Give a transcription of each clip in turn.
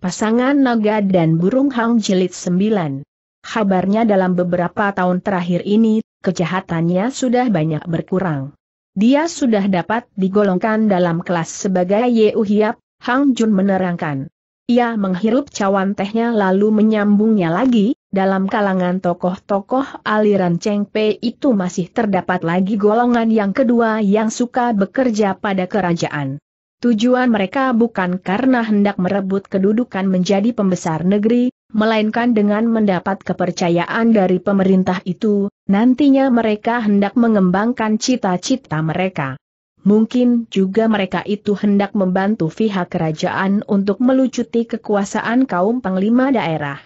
Pasangan Naga dan Burung Hang Jilid 9 Kabarnya dalam beberapa tahun terakhir ini, kejahatannya sudah banyak berkurang. Dia sudah dapat digolongkan dalam kelas sebagai Yeu Hiap, Hang Jun menerangkan. Ia menghirup cawan tehnya lalu menyambungnya lagi, dalam kalangan tokoh-tokoh aliran Cheng Pei itu masih terdapat lagi golongan yang kedua yang suka bekerja pada kerajaan. Tujuan mereka bukan karena hendak merebut kedudukan menjadi pembesar negeri, melainkan dengan mendapat kepercayaan dari pemerintah itu, nantinya mereka hendak mengembangkan cita-cita mereka. Mungkin juga mereka itu hendak membantu pihak kerajaan untuk melucuti kekuasaan kaum panglima daerah.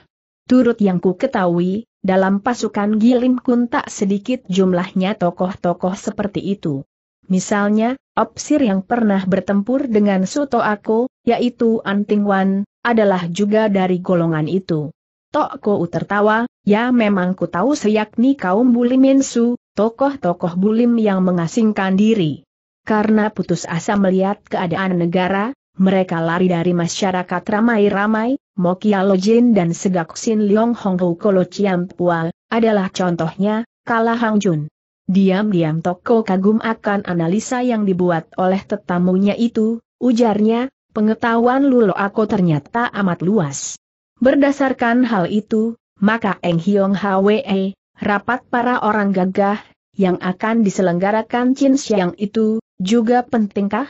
Turut yang ku ketahui, dalam pasukan Gilim Kun tak sedikit jumlahnya tokoh-tokoh seperti itu. Misalnya, opsir yang pernah bertempur dengan Suto Ako, yaitu Anting Wan, adalah juga dari golongan itu. Tok U tertawa, ya memang ku tahu seyakni kaum Bulimin Su, tokoh-tokoh Bulim yang mengasingkan diri. Karena putus asa melihat keadaan negara, mereka lari dari masyarakat ramai-ramai, Mokia Lojin dan Segak Sin Leong Hong Kolo Chiam Pua, adalah contohnya, Kala Hang Jun. Diam-diam Toko kagum akan analisa yang dibuat oleh tetamunya itu, ujarnya, pengetahuan Lulo aku ternyata amat luas. Berdasarkan hal itu, maka Eng Hiong Hwe, rapat para orang gagah, yang akan diselenggarakan Chin Siang itu, juga pentingkah?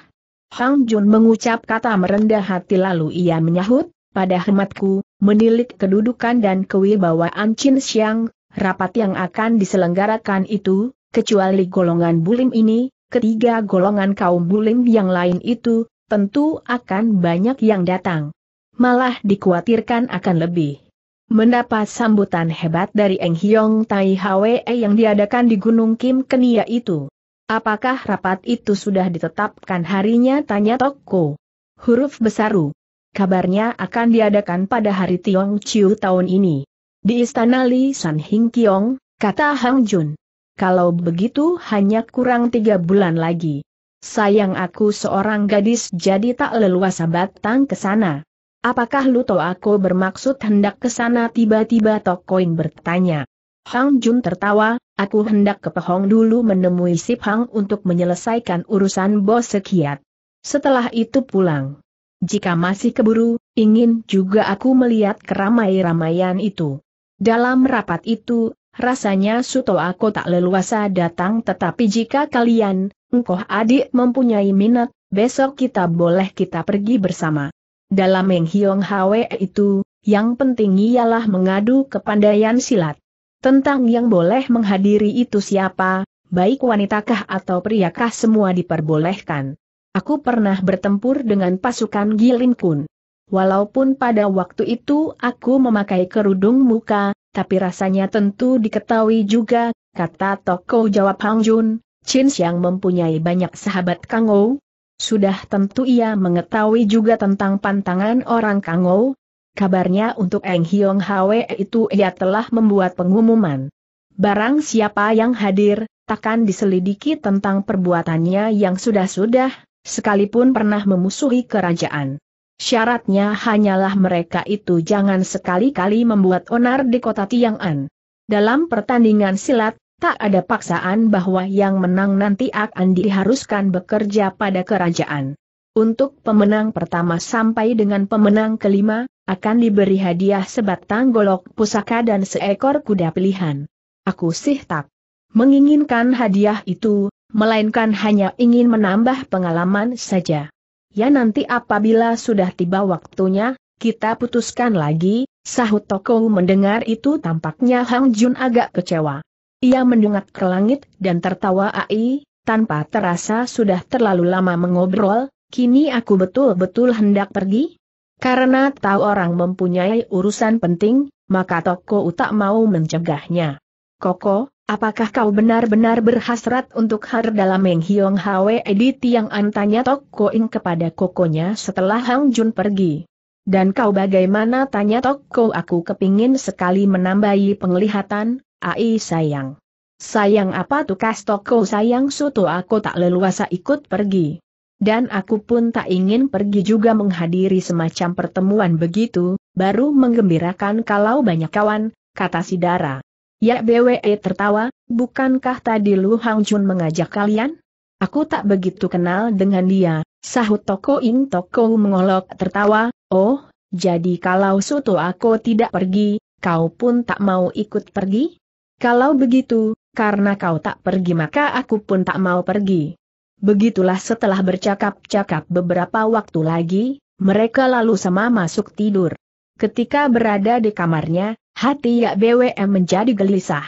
Hang Jun mengucap kata merendah hati lalu ia menyahut, pada hematku, menilik kedudukan dan kewibawaan Chin Siang, rapat yang akan diselenggarakan itu, Kecuali golongan bulim ini, ketiga golongan kaum bulim yang lain itu, tentu akan banyak yang datang. Malah dikhawatirkan akan lebih. Mendapat sambutan hebat dari Eng Hyong Tai Hwe yang diadakan di Gunung Kim Kenia itu. Apakah rapat itu sudah ditetapkan harinya tanya Toko. Huruf besar U. Kabarnya akan diadakan pada hari Tiong Chiu tahun ini. Di Istana Li San Hing Kiong, kata Hang Jun kalau begitu hanya kurang tiga bulan lagi. Sayang aku seorang gadis jadi tak leluasa batang ke sana. Apakah Luto aku bermaksud hendak ke sana tiba-tiba Tokoin bertanya. Hang Jun tertawa, aku hendak ke Pehong dulu menemui Sip Hang untuk menyelesaikan urusan bos sekiat. Setelah itu pulang. Jika masih keburu, ingin juga aku melihat keramaian ramaian itu. Dalam rapat itu, Rasanya Suto aku tak leluasa datang tetapi jika kalian, engkau adik mempunyai minat, besok kita boleh kita pergi bersama. Dalam Meng Hiong Hwe itu, yang penting ialah mengadu kepandaian silat. Tentang yang boleh menghadiri itu siapa, baik wanitakah atau priakah semua diperbolehkan. Aku pernah bertempur dengan pasukan Gilin Kun. Walaupun pada waktu itu aku memakai kerudung muka, tapi rasanya tentu diketahui juga, kata Toko jawab Hang Jun, Chin Xiang mempunyai banyak sahabat Kang Ou. Sudah tentu ia mengetahui juga tentang pantangan orang Kang Ou. Kabarnya untuk Eng Hiong Hwe itu ia telah membuat pengumuman. Barang siapa yang hadir, takkan diselidiki tentang perbuatannya yang sudah-sudah, sekalipun pernah memusuhi kerajaan. Syaratnya hanyalah mereka itu jangan sekali-kali membuat onar di kota Tiang'an. Dalam pertandingan silat, tak ada paksaan bahwa yang menang nanti akan diharuskan bekerja pada kerajaan. Untuk pemenang pertama sampai dengan pemenang kelima, akan diberi hadiah sebatang golok pusaka dan seekor kuda pilihan. Aku sih tak menginginkan hadiah itu, melainkan hanya ingin menambah pengalaman saja. Ya nanti apabila sudah tiba waktunya, kita putuskan lagi, sahut Toko mendengar itu tampaknya Hang Jun agak kecewa. Ia mendengar ke langit dan tertawa ai, tanpa terasa sudah terlalu lama mengobrol, kini aku betul-betul hendak pergi? Karena tahu orang mempunyai urusan penting, maka Toko tak mau mencegahnya. Koko, Apakah kau benar-benar berhasrat untuk har dalam Meng Hiong Hwe Edi yang antanya tanya Tok Koing kepada kokonya setelah Hang Jun pergi. Dan kau bagaimana tanya Tok Ko aku kepingin sekali menambahi penglihatan, ai sayang. Sayang apa tukas toko Tok Ko sayang suto aku tak leluasa ikut pergi. Dan aku pun tak ingin pergi juga menghadiri semacam pertemuan begitu, baru menggembirakan kalau banyak kawan, kata Sidara. Ya BWE tertawa, bukankah tadi Lu Hang Jun mengajak kalian? Aku tak begitu kenal dengan dia, sahut Toko Ing Toko mengolok tertawa, oh, jadi kalau Soto aku tidak pergi, kau pun tak mau ikut pergi? Kalau begitu, karena kau tak pergi maka aku pun tak mau pergi. Begitulah setelah bercakap-cakap beberapa waktu lagi, mereka lalu sama masuk tidur. Ketika berada di kamarnya, Hati Yak BWM menjadi gelisah.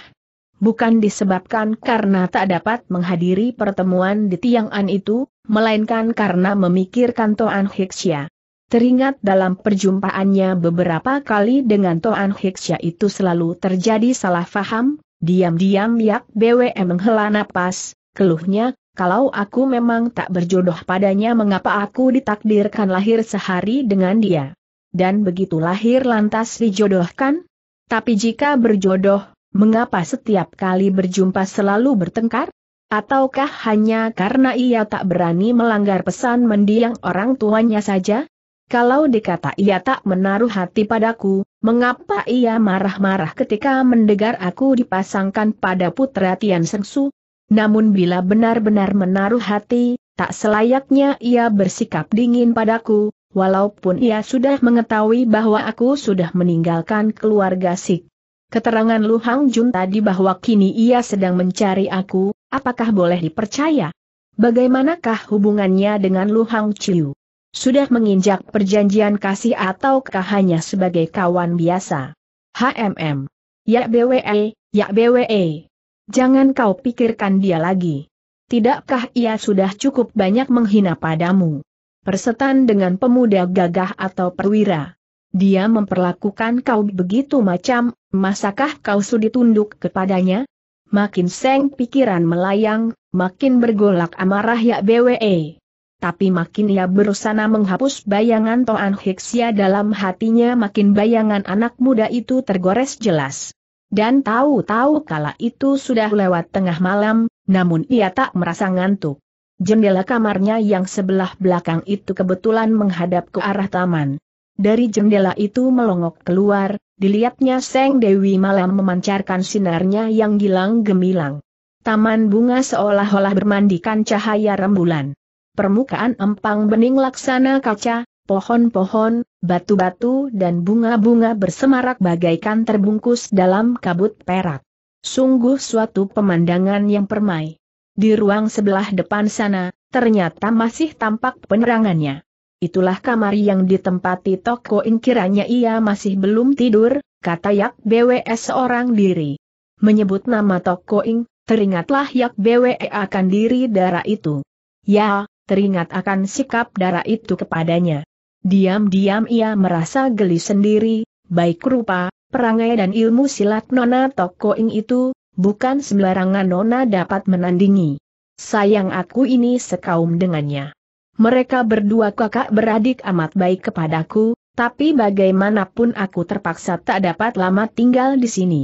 Bukan disebabkan karena tak dapat menghadiri pertemuan di Tiang'an itu, melainkan karena memikirkan Toan Hiksya. Teringat dalam perjumpaannya beberapa kali dengan Toan Hiksya itu selalu terjadi salah faham, diam-diam Yak BWM menghela napas, keluhnya, kalau aku memang tak berjodoh padanya mengapa aku ditakdirkan lahir sehari dengan dia. Dan begitu lahir lantas dijodohkan, tapi jika berjodoh, mengapa setiap kali berjumpa selalu bertengkar? Ataukah hanya karena ia tak berani melanggar pesan mendiang orang tuanya saja? Kalau dikata ia tak menaruh hati padaku, mengapa ia marah-marah ketika mendengar aku dipasangkan pada putra Tian Sengsu? Namun bila benar-benar menaruh hati, tak selayaknya ia bersikap dingin padaku, walaupun ia sudah mengetahui bahwa aku sudah meninggalkan keluarga Sik. Keterangan Lu Hang Jun tadi bahwa kini ia sedang mencari aku, apakah boleh dipercaya? Bagaimanakah hubungannya dengan Lu Hang Chiu? Sudah menginjak perjanjian kasih ataukah hanya sebagai kawan biasa? HMM. Ya BWE, ya BWE. Jangan kau pikirkan dia lagi. Tidakkah ia sudah cukup banyak menghina padamu? persetan dengan pemuda gagah atau perwira. Dia memperlakukan kau begitu macam, masakah kau sudi tunduk kepadanya? Makin seng pikiran melayang, makin bergolak amarah ya BWE. Tapi makin ia berusaha menghapus bayangan Toan Hiksia dalam hatinya makin bayangan anak muda itu tergores jelas. Dan tahu-tahu kala itu sudah lewat tengah malam, namun ia tak merasa ngantuk. Jendela kamarnya yang sebelah belakang itu kebetulan menghadap ke arah taman. Dari jendela itu melongok keluar, dilihatnya Seng Dewi malam memancarkan sinarnya yang gilang gemilang. Taman bunga seolah-olah bermandikan cahaya rembulan. Permukaan empang bening laksana kaca, pohon-pohon, batu-batu dan bunga-bunga bersemarak bagaikan terbungkus dalam kabut perak. Sungguh suatu pemandangan yang permai. Di ruang sebelah depan sana, ternyata masih tampak penerangannya. Itulah kamar yang ditempati toko ingkirannya ia masih belum tidur, kata Yak BWS seorang diri. Menyebut nama toko ing, teringatlah Yak BWE akan diri darah itu. Ya, teringat akan sikap darah itu kepadanya. Diam-diam ia merasa geli sendiri, baik rupa, perangai dan ilmu silat nona toko ing itu, bukan sembarangan nona dapat menandingi. Sayang aku ini sekaum dengannya. Mereka berdua kakak beradik amat baik kepadaku, tapi bagaimanapun aku terpaksa tak dapat lama tinggal di sini.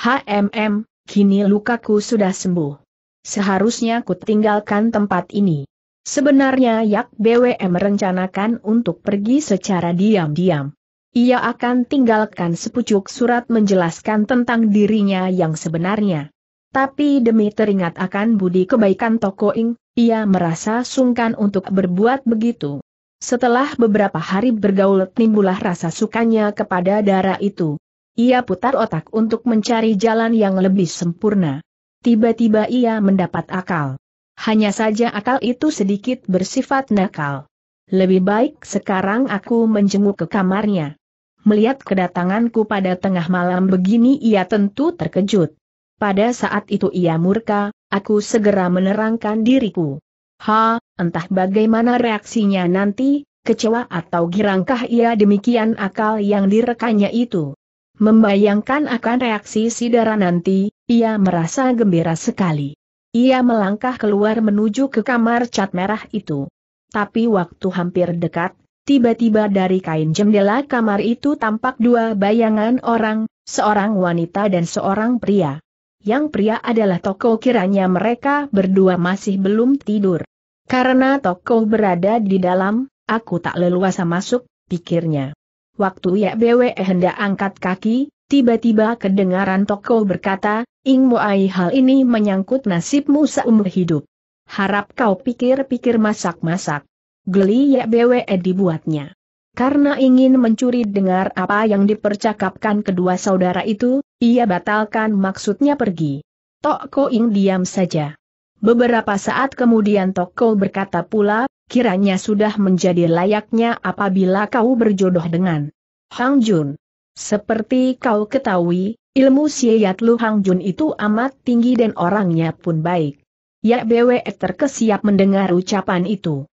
HMM, kini lukaku sudah sembuh. Seharusnya ku tinggalkan tempat ini. Sebenarnya Yak BWM merencanakan untuk pergi secara diam-diam ia akan tinggalkan sepucuk surat menjelaskan tentang dirinya yang sebenarnya. Tapi demi teringat akan budi kebaikan Toko Ing, ia merasa sungkan untuk berbuat begitu. Setelah beberapa hari bergaul timbulah rasa sukanya kepada darah itu. Ia putar otak untuk mencari jalan yang lebih sempurna. Tiba-tiba ia mendapat akal. Hanya saja akal itu sedikit bersifat nakal. Lebih baik sekarang aku menjenguk ke kamarnya melihat kedatanganku pada tengah malam begini ia tentu terkejut. Pada saat itu ia murka, aku segera menerangkan diriku. Ha, entah bagaimana reaksinya nanti, kecewa atau girangkah ia demikian akal yang direkannya itu. Membayangkan akan reaksi Sidara nanti, ia merasa gembira sekali. Ia melangkah keluar menuju ke kamar cat merah itu. Tapi waktu hampir dekat, Tiba-tiba dari kain jendela kamar itu tampak dua bayangan orang, seorang wanita dan seorang pria. Yang pria adalah Toko kiranya mereka berdua masih belum tidur. Karena Toko berada di dalam, aku tak leluasa masuk, pikirnya. Waktu ya Bwe hendak angkat kaki, tiba-tiba kedengaran Toko berkata, Ing muai hal ini menyangkut nasibmu seumur hidup. Harap kau pikir-pikir masak-masak geli ya BWE dibuatnya. Karena ingin mencuri dengar apa yang dipercakapkan kedua saudara itu, ia batalkan maksudnya pergi. Tok Ko Ing diam saja. Beberapa saat kemudian Tok Ko berkata pula, kiranya sudah menjadi layaknya apabila kau berjodoh dengan Hang Jun. Seperti kau ketahui, ilmu siyat Lu Hang Jun itu amat tinggi dan orangnya pun baik. Ya BWE terkesiap mendengar ucapan itu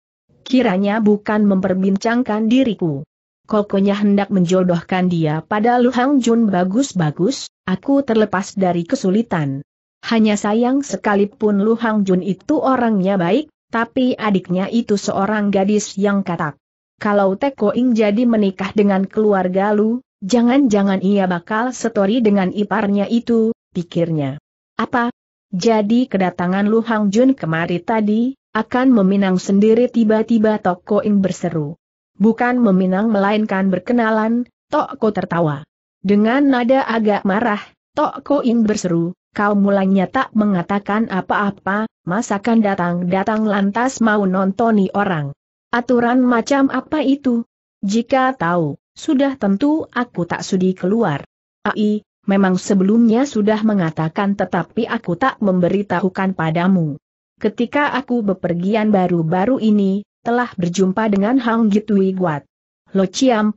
kiranya bukan memperbincangkan diriku. Kokonya hendak menjodohkan dia pada Lu Hang Jun bagus-bagus, aku terlepas dari kesulitan. Hanya sayang sekalipun Lu Hang Jun itu orangnya baik, tapi adiknya itu seorang gadis yang katak. Kalau Teko Ing jadi menikah dengan keluarga Lu, jangan-jangan ia bakal setori dengan iparnya itu, pikirnya. Apa? Jadi kedatangan Lu Hang Jun kemari tadi, akan meminang sendiri tiba-tiba Tok Koing berseru. Bukan meminang melainkan berkenalan, Tok Ko tertawa. Dengan nada agak marah, Tok Koing berseru, kau mulanya tak mengatakan apa-apa, masakan datang-datang lantas mau nontoni orang. Aturan macam apa itu? Jika tahu, sudah tentu aku tak sudi keluar. Ai, memang sebelumnya sudah mengatakan tetapi aku tak memberitahukan padamu. Ketika aku bepergian baru-baru ini, telah berjumpa dengan Hang Gitui Guat. Lo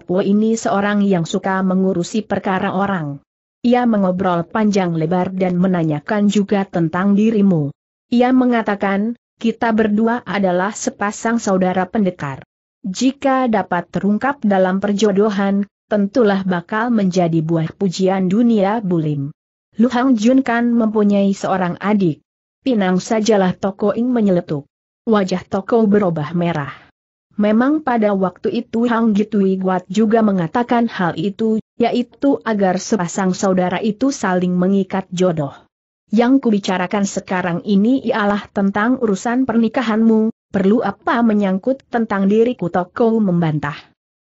Po ini seorang yang suka mengurusi perkara orang. Ia mengobrol panjang lebar dan menanyakan juga tentang dirimu. Ia mengatakan, kita berdua adalah sepasang saudara pendekar. Jika dapat terungkap dalam perjodohan, tentulah bakal menjadi buah pujian dunia bulim. Lu Hang Jun kan mempunyai seorang adik pinang sajalah toko Tokoing menyeletuk. Wajah Toko berubah merah. Memang pada waktu itu Hang Gitui Guat juga mengatakan hal itu, yaitu agar sepasang saudara itu saling mengikat jodoh. Yang kubicarakan sekarang ini ialah tentang urusan pernikahanmu, perlu apa menyangkut tentang diriku Toko membantah.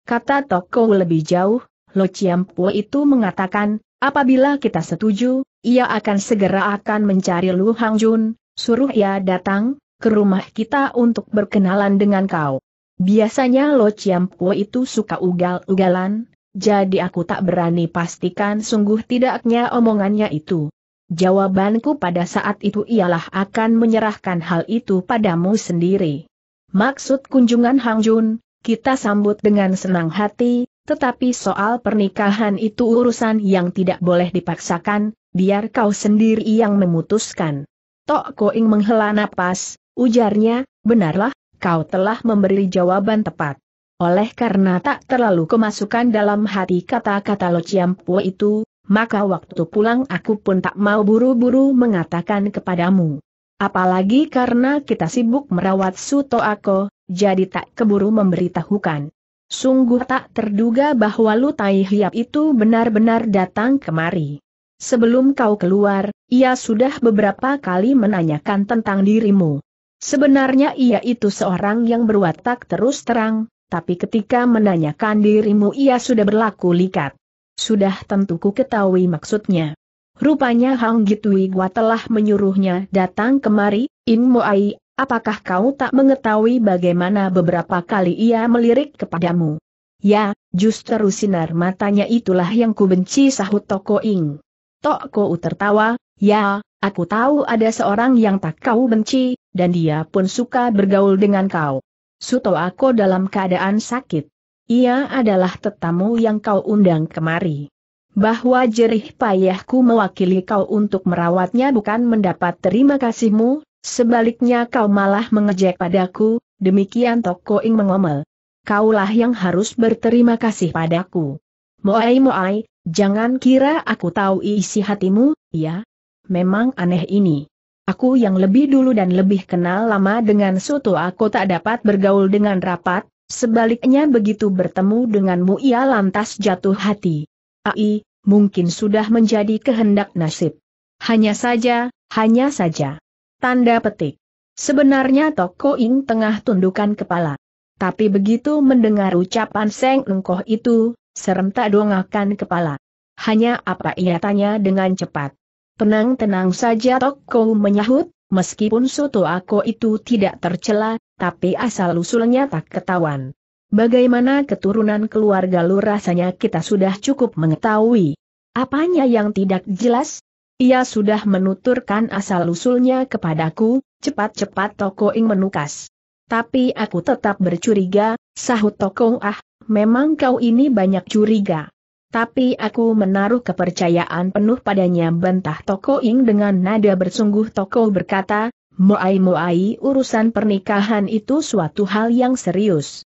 Kata Toko lebih jauh, Lo Chiampu itu mengatakan, apabila kita setuju, ia akan segera akan mencari Lu Hang Jun, suruh ia datang, ke rumah kita untuk berkenalan dengan kau. Biasanya Lo Chiam Puo itu suka ugal-ugalan, jadi aku tak berani pastikan sungguh tidaknya omongannya itu. Jawabanku pada saat itu ialah akan menyerahkan hal itu padamu sendiri. Maksud kunjungan Hang Jun, kita sambut dengan senang hati, tetapi soal pernikahan itu urusan yang tidak boleh dipaksakan, biar kau sendiri yang memutuskan. Tok Koing menghela napas, ujarnya, benarlah, kau telah memberi jawaban tepat. Oleh karena tak terlalu kemasukan dalam hati kata-kata Lo Po itu, maka waktu pulang aku pun tak mau buru-buru mengatakan kepadamu. Apalagi karena kita sibuk merawat Suto Ako, jadi tak keburu memberitahukan. Sungguh tak terduga bahwa lu Tai Hiap itu benar-benar datang kemari. Sebelum kau keluar, ia sudah beberapa kali menanyakan tentang dirimu. Sebenarnya ia itu seorang yang berwatak terus terang, tapi ketika menanyakan dirimu ia sudah berlaku likat. Sudah tentu ku ketahui maksudnya. Rupanya Hang Gitui Gua telah menyuruhnya datang kemari, In Moai, apakah kau tak mengetahui bagaimana beberapa kali ia melirik kepadamu? Ya, justru sinar matanya itulah yang ku benci sahut Toko Ing. Tok u tertawa, ya, aku tahu ada seorang yang tak kau benci, dan dia pun suka bergaul dengan kau. Suto aku dalam keadaan sakit. Ia adalah tetamu yang kau undang kemari. Bahwa jerih payahku mewakili kau untuk merawatnya bukan mendapat terima kasihmu, sebaliknya kau malah mengejek padaku, demikian Toko Ing mengomel. Kaulah yang harus berterima kasih padaku. Moai Moai, Jangan kira aku tahu isi hatimu, ya. Memang aneh ini. Aku yang lebih dulu dan lebih kenal lama dengan Soto aku tak dapat bergaul dengan rapat, sebaliknya begitu bertemu denganmu ia lantas jatuh hati. Ai, mungkin sudah menjadi kehendak nasib. Hanya saja, hanya saja. Tanda petik. Sebenarnya Toko Ing tengah tundukan kepala. Tapi begitu mendengar ucapan Seng Engkoh itu, Serem tak dongakan kepala. Hanya apa ia tanya dengan cepat. Tenang-tenang saja Toko menyahut, meskipun soto aku itu tidak tercela, tapi asal-usulnya tak ketahuan. Bagaimana keturunan keluarga lu rasanya kita sudah cukup mengetahui. Apanya yang tidak jelas? Ia sudah menuturkan asal-usulnya kepadaku, cepat-cepat Toko Ing menukas. Tapi aku tetap bercuriga, sahut Toko Ah, memang kau ini banyak curiga. Tapi aku menaruh kepercayaan penuh padanya Bentah Toko Ing dengan nada bersungguh Toko berkata, Moai-moai urusan pernikahan itu suatu hal yang serius.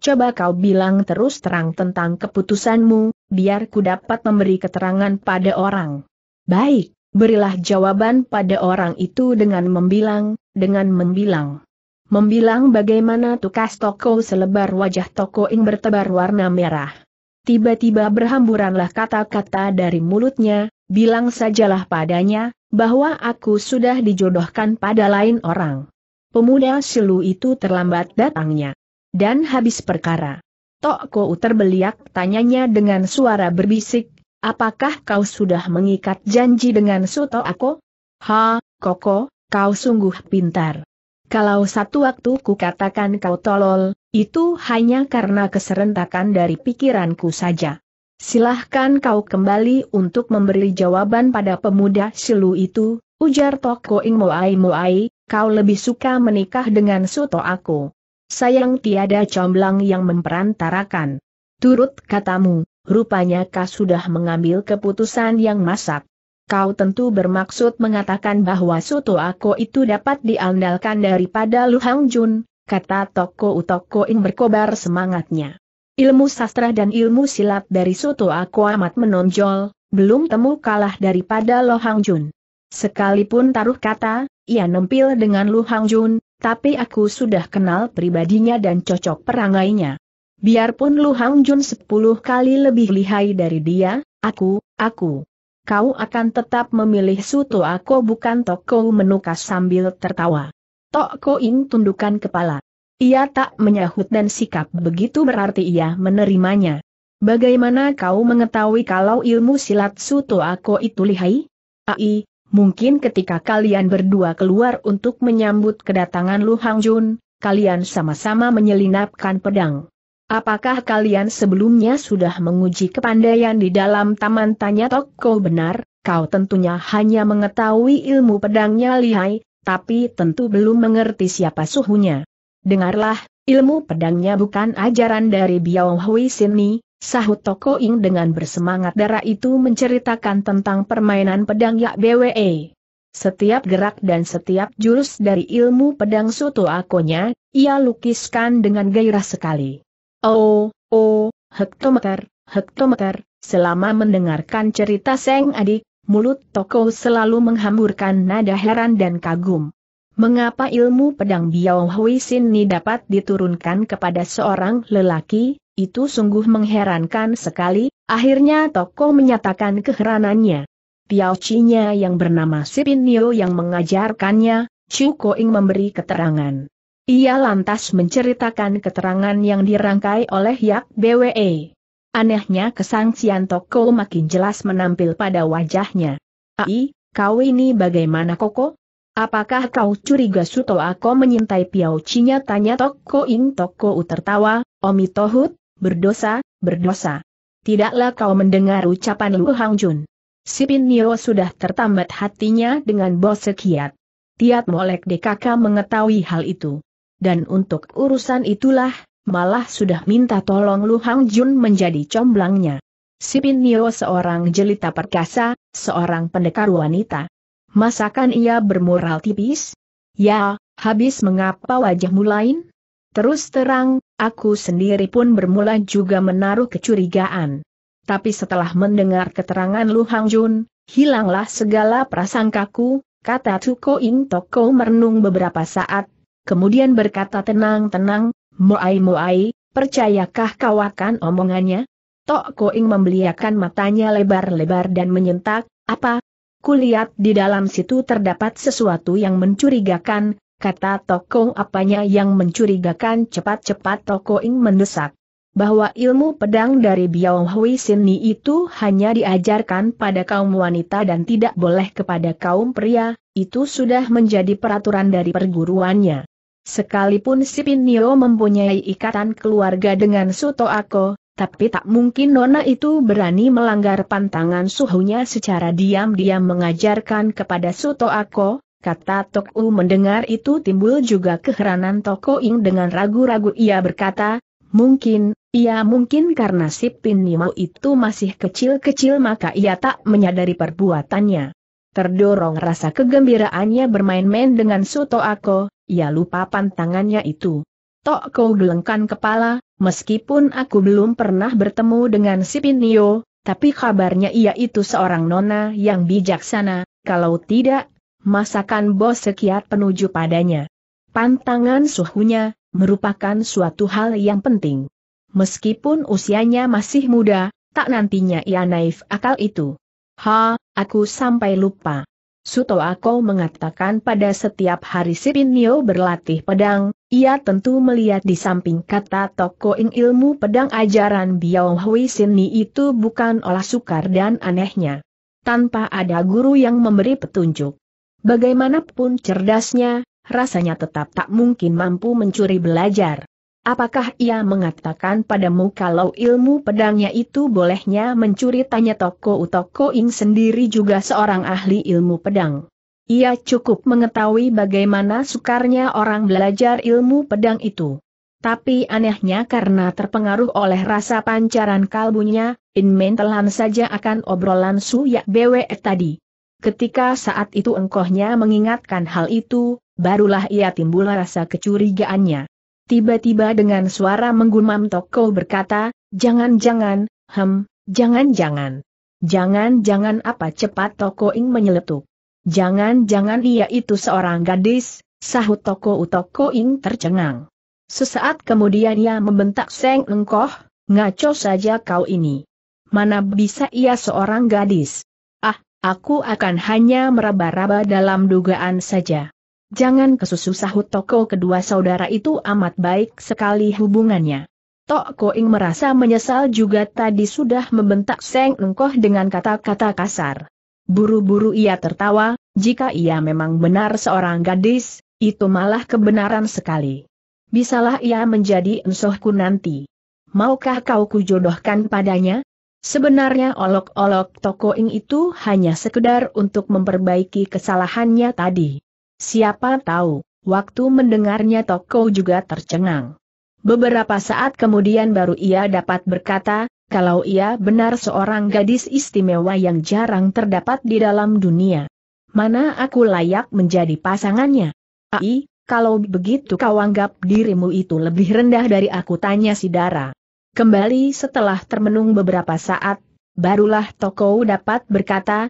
Coba kau bilang terus terang tentang keputusanmu, biar ku dapat memberi keterangan pada orang. Baik, berilah jawaban pada orang itu dengan membilang, dengan membilang membilang bagaimana tukas toko selebar wajah toko yang bertebar warna merah. Tiba-tiba berhamburanlah kata-kata dari mulutnya, bilang sajalah padanya, bahwa aku sudah dijodohkan pada lain orang. Pemuda silu itu terlambat datangnya. Dan habis perkara. Toko terbeliak tanyanya dengan suara berbisik, apakah kau sudah mengikat janji dengan Suto aku? Ha, Koko, kau sungguh pintar. Kalau satu waktu ku katakan kau tolol, itu hanya karena keserentakan dari pikiranku saja. Silahkan kau kembali untuk memberi jawaban pada pemuda silu itu, ujar Toko Ing Moai Moai, kau lebih suka menikah dengan suto aku. Sayang tiada comblang yang memperantarakan. Turut katamu, rupanya kau sudah mengambil keputusan yang masak. Kau tentu bermaksud mengatakan bahwa Soto Ako itu dapat diandalkan daripada Lu Hang Jun, kata Toko Utoko yang berkobar semangatnya. Ilmu sastra dan ilmu silat dari Soto Ako amat menonjol, belum temu kalah daripada Lu Hang Jun. Sekalipun taruh kata, ia nempil dengan Lu Hang Jun, tapi aku sudah kenal pribadinya dan cocok perangainya. Biarpun Lu Hang Jun sepuluh kali lebih lihai dari dia, aku, aku, kau akan tetap memilih Suto Ako bukan Toko menukas sambil tertawa. Toko Ing tundukkan kepala. Ia tak menyahut dan sikap begitu berarti ia menerimanya. Bagaimana kau mengetahui kalau ilmu silat Suto Ako itu lihai? Ai, mungkin ketika kalian berdua keluar untuk menyambut kedatangan Lu Hang Jun, kalian sama-sama menyelinapkan pedang. Apakah kalian sebelumnya sudah menguji kepandaian di dalam taman tanya Toko benar, kau tentunya hanya mengetahui ilmu pedangnya lihai, tapi tentu belum mengerti siapa suhunya. Dengarlah, ilmu pedangnya bukan ajaran dari Biao Hui Sini, Sahut Toko Ing dengan bersemangat darah itu menceritakan tentang permainan pedang Yak BWE. Setiap gerak dan setiap jurus dari ilmu pedang Suto Akonya, ia lukiskan dengan gairah sekali. Oh, oh, hektometer, hektometer, selama mendengarkan cerita Seng adik, mulut Toko selalu menghamburkan nada heran dan kagum. Mengapa ilmu pedang Biao Hui Sin ini dapat diturunkan kepada seorang lelaki, itu sungguh mengherankan sekali, akhirnya Toko menyatakan keheranannya. Piao Cinya yang bernama Sipinio yang mengajarkannya, Chu Koing memberi keterangan. Ia lantas menceritakan keterangan yang dirangkai oleh Yak BWE. Anehnya kesangsian Toko makin jelas menampil pada wajahnya. Ai, kau ini bagaimana Koko? Apakah kau curiga Suto aku menyintai Piao Cinya tanya Toko In Toko U tertawa, Omi Tohut, berdosa, berdosa. Tidaklah kau mendengar ucapan Lu Hang Jun. Si Nio sudah tertambat hatinya dengan bos sekiat. Tiat Molek DKK mengetahui hal itu dan untuk urusan itulah, malah sudah minta tolong Lu Hang Jun menjadi comblangnya. Sipin Nio seorang jelita perkasa, seorang pendekar wanita. Masakan ia bermoral tipis? Ya, habis mengapa wajahmu lain? Terus terang, aku sendiri pun bermula juga menaruh kecurigaan. Tapi setelah mendengar keterangan Lu Hang Jun, hilanglah segala prasangkaku, kata Tuko Ing Toko merenung beberapa saat, kemudian berkata tenang-tenang, Moai-moai, percayakah kau akan omongannya? Tok Koing membeliakan matanya lebar-lebar dan menyentak, apa? Kulihat di dalam situ terdapat sesuatu yang mencurigakan, kata Tok Kong apanya yang mencurigakan cepat-cepat Tok Koing mendesak. Bahwa ilmu pedang dari Biao Hui Sini itu hanya diajarkan pada kaum wanita dan tidak boleh kepada kaum pria, itu sudah menjadi peraturan dari perguruannya. Sekalipun Sipinio mempunyai ikatan keluarga dengan Suto Sutoako, tapi tak mungkin Nona itu berani melanggar pantangan suhunya secara diam-diam mengajarkan kepada Suto Sutoako, kata Toku mendengar itu timbul juga keheranan Toko Ing dengan ragu-ragu ia berkata, mungkin, ia mungkin karena si Pinio itu masih kecil-kecil maka ia tak menyadari perbuatannya. Terdorong rasa kegembiraannya bermain-main dengan Sutoako, ia lupa pantangannya itu. Tok kau gelengkan kepala, meskipun aku belum pernah bertemu dengan si Pinio, tapi kabarnya ia itu seorang nona yang bijaksana, kalau tidak, masakan bos sekiat penuju padanya. Pantangan suhunya, merupakan suatu hal yang penting. Meskipun usianya masih muda, tak nantinya ia naif akal itu. Ha, aku sampai lupa. Suto Ako mengatakan pada setiap hari Nio berlatih pedang, ia tentu melihat di samping kata toko ing ilmu pedang ajaran Biao Hui Sini itu bukan olah sukar dan anehnya. Tanpa ada guru yang memberi petunjuk. Bagaimanapun cerdasnya, rasanya tetap tak mungkin mampu mencuri belajar. Apakah ia mengatakan padamu kalau ilmu pedangnya itu bolehnya mencuri? Tanya Toko Utoko Ing sendiri juga seorang ahli ilmu pedang. Ia cukup mengetahui bagaimana sukarnya orang belajar ilmu pedang itu. Tapi anehnya karena terpengaruh oleh rasa pancaran kalbunya, Inmen telan saja akan obrolan Yak Bwe tadi. Ketika saat itu engkohnya mengingatkan hal itu, barulah ia timbul rasa kecurigaannya. Tiba-tiba dengan suara menggumam Toko berkata, jangan-jangan, hem, jangan-jangan. Jangan-jangan apa cepat Toko Ing menyeletuk. Jangan-jangan ia itu seorang gadis, sahut Toko Utoko Ing tercengang. Sesaat kemudian ia membentak Seng Engkoh, ngaco saja kau ini. Mana bisa ia seorang gadis? Ah, aku akan hanya meraba-raba dalam dugaan saja. Jangan kesusu sahut Toko kedua saudara itu amat baik sekali hubungannya. Toko Ing merasa menyesal juga tadi sudah membentak Seng Engkoh dengan kata-kata kasar. Buru-buru ia tertawa, jika ia memang benar seorang gadis, itu malah kebenaran sekali. Bisalah ia menjadi ensohku nanti. Maukah kau kujodohkan padanya? Sebenarnya olok-olok Toko Ing itu hanya sekedar untuk memperbaiki kesalahannya tadi. Siapa tahu, waktu mendengarnya Toko juga tercengang. Beberapa saat kemudian baru ia dapat berkata, kalau ia benar seorang gadis istimewa yang jarang terdapat di dalam dunia. Mana aku layak menjadi pasangannya? Ai, kalau begitu kau anggap dirimu itu lebih rendah dari aku tanya si Dara. Kembali setelah termenung beberapa saat, barulah Toko dapat berkata,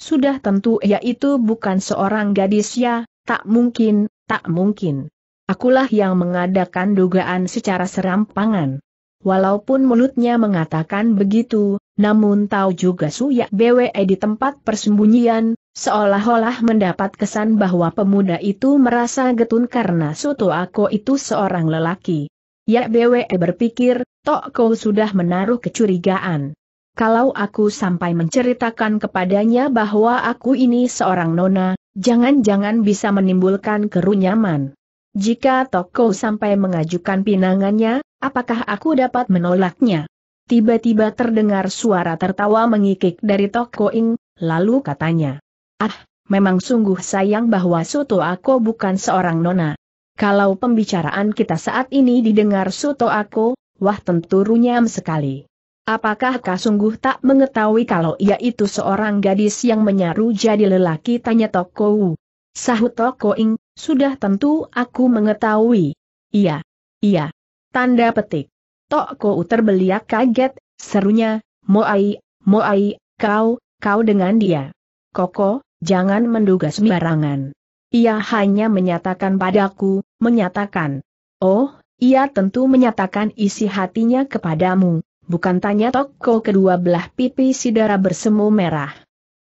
sudah tentu yaitu bukan seorang gadis ya, tak mungkin, tak mungkin. Akulah yang mengadakan dugaan secara serampangan. Walaupun mulutnya mengatakan begitu, namun tahu juga suya BWE di tempat persembunyian, seolah-olah mendapat kesan bahwa pemuda itu merasa getun karena Soto Ako itu seorang lelaki. Ya BWE berpikir, Tok Kau sudah menaruh kecurigaan. Kalau aku sampai menceritakan kepadanya bahwa aku ini seorang nona, jangan-jangan bisa menimbulkan kerunyaman. Jika Toko sampai mengajukan pinangannya, apakah aku dapat menolaknya? Tiba-tiba terdengar suara tertawa mengikik dari Toko Ing, lalu katanya, Ah, memang sungguh sayang bahwa Soto Ako bukan seorang nona. Kalau pembicaraan kita saat ini didengar Soto Ako, wah tentu runyam sekali. Apakah kau sungguh tak mengetahui kalau ia itu seorang gadis yang menyaru jadi lelaki? Tanya Toko Wu. Sahut Ing, sudah tentu aku mengetahui. Iya. Iya. Tanda petik. Toko Wu terbeliak kaget, serunya, Moai, Moai, kau, kau dengan dia. Koko, jangan menduga sembarangan. Ia hanya menyatakan padaku, menyatakan. Oh, ia tentu menyatakan isi hatinya kepadamu, bukan tanya Toko kedua belah pipi Sidara bersemu merah.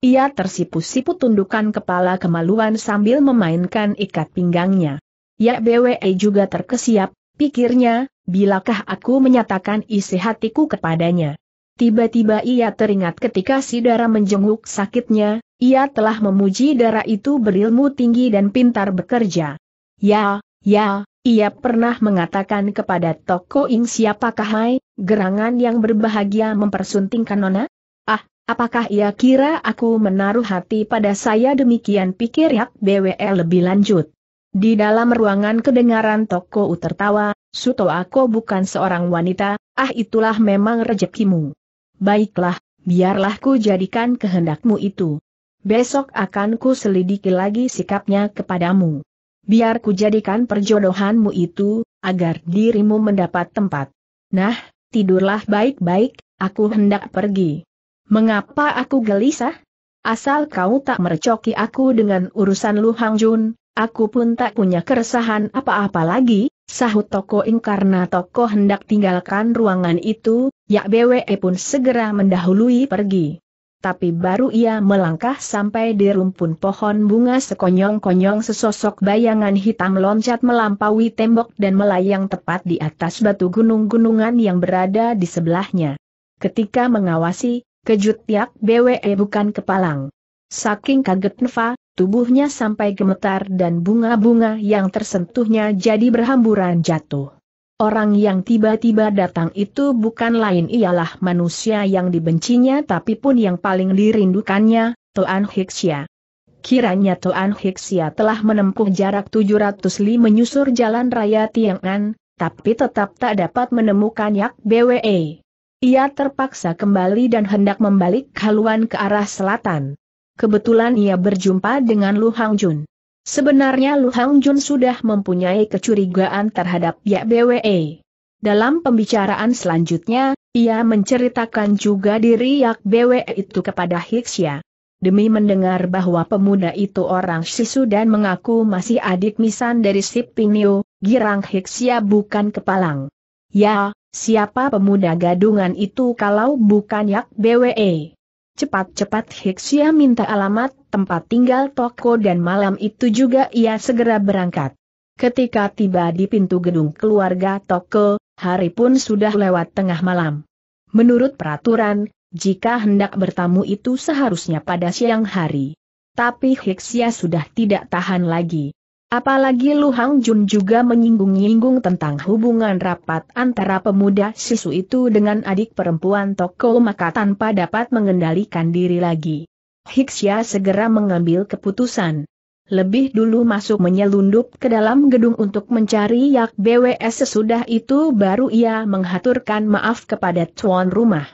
Ia tersipu-sipu tundukan kepala kemaluan sambil memainkan ikat pinggangnya. Ya BWE juga terkesiap, pikirnya, bilakah aku menyatakan isi hatiku kepadanya. Tiba-tiba ia teringat ketika Sidara menjenguk sakitnya, ia telah memuji darah itu berilmu tinggi dan pintar bekerja. Ya, ya, ia pernah mengatakan kepada Toko Ing siapakah hai, Gerangan yang berbahagia mempersuntingkan Nona? Ah, apakah ia kira aku menaruh hati pada saya demikian pikir Yak BWL lebih lanjut. Di dalam ruangan kedengaran Toko U tertawa, Suto aku bukan seorang wanita, ah itulah memang rejekimu. Baiklah, biarlah ku jadikan kehendakmu itu. Besok akan ku selidiki lagi sikapnya kepadamu. Biar ku jadikan perjodohanmu itu, agar dirimu mendapat tempat. Nah, tidurlah baik-baik, aku hendak pergi. Mengapa aku gelisah? Asal kau tak mercoki aku dengan urusan Lu Hang Jun, aku pun tak punya keresahan apa-apa lagi, sahut Toko Ing karena Toko hendak tinggalkan ruangan itu, Yak Bwe pun segera mendahului pergi tapi baru ia melangkah sampai di rumpun pohon bunga sekonyong-konyong sesosok bayangan hitam loncat melampaui tembok dan melayang tepat di atas batu gunung-gunungan yang berada di sebelahnya. Ketika mengawasi, kejut tiak BWE eh, bukan kepalang. Saking kaget Neva, tubuhnya sampai gemetar dan bunga-bunga yang tersentuhnya jadi berhamburan jatuh. Orang yang tiba-tiba datang itu bukan lain ialah manusia yang dibencinya tapi pun yang paling dirindukannya, Tuan Hiksia. Kiranya Tuan Hiksia telah menempuh jarak 700 li menyusur jalan raya Tiangan, tapi tetap tak dapat menemukan Yak BWE. Ia terpaksa kembali dan hendak membalik haluan ke arah selatan. Kebetulan ia berjumpa dengan Lu Hang Jun. Sebenarnya Lu Hang Jun sudah mempunyai kecurigaan terhadap Yak BWE. Dalam pembicaraan selanjutnya, ia menceritakan juga diri Yak BWE itu kepada Hixia. Demi mendengar bahwa pemuda itu orang Sisu dan mengaku masih adik misan dari Sipinio, Girang Hixia bukan kepalang. Ya, siapa pemuda gadungan itu kalau bukan Yak BWE? Cepat-cepat Hiksia minta alamat, tempat tinggal toko dan malam itu juga ia segera berangkat. Ketika tiba di pintu gedung keluarga toko, hari pun sudah lewat tengah malam. Menurut peraturan, jika hendak bertamu itu seharusnya pada siang hari. Tapi Hiksia sudah tidak tahan lagi. Apalagi Lu Hang Jun juga menyinggung-nyinggung tentang hubungan rapat antara pemuda sisu itu dengan adik perempuan Toko maka tanpa dapat mengendalikan diri lagi. Hiksya segera mengambil keputusan. Lebih dulu masuk menyelundup ke dalam gedung untuk mencari Yak BWS sesudah itu baru ia menghaturkan maaf kepada tuan rumah.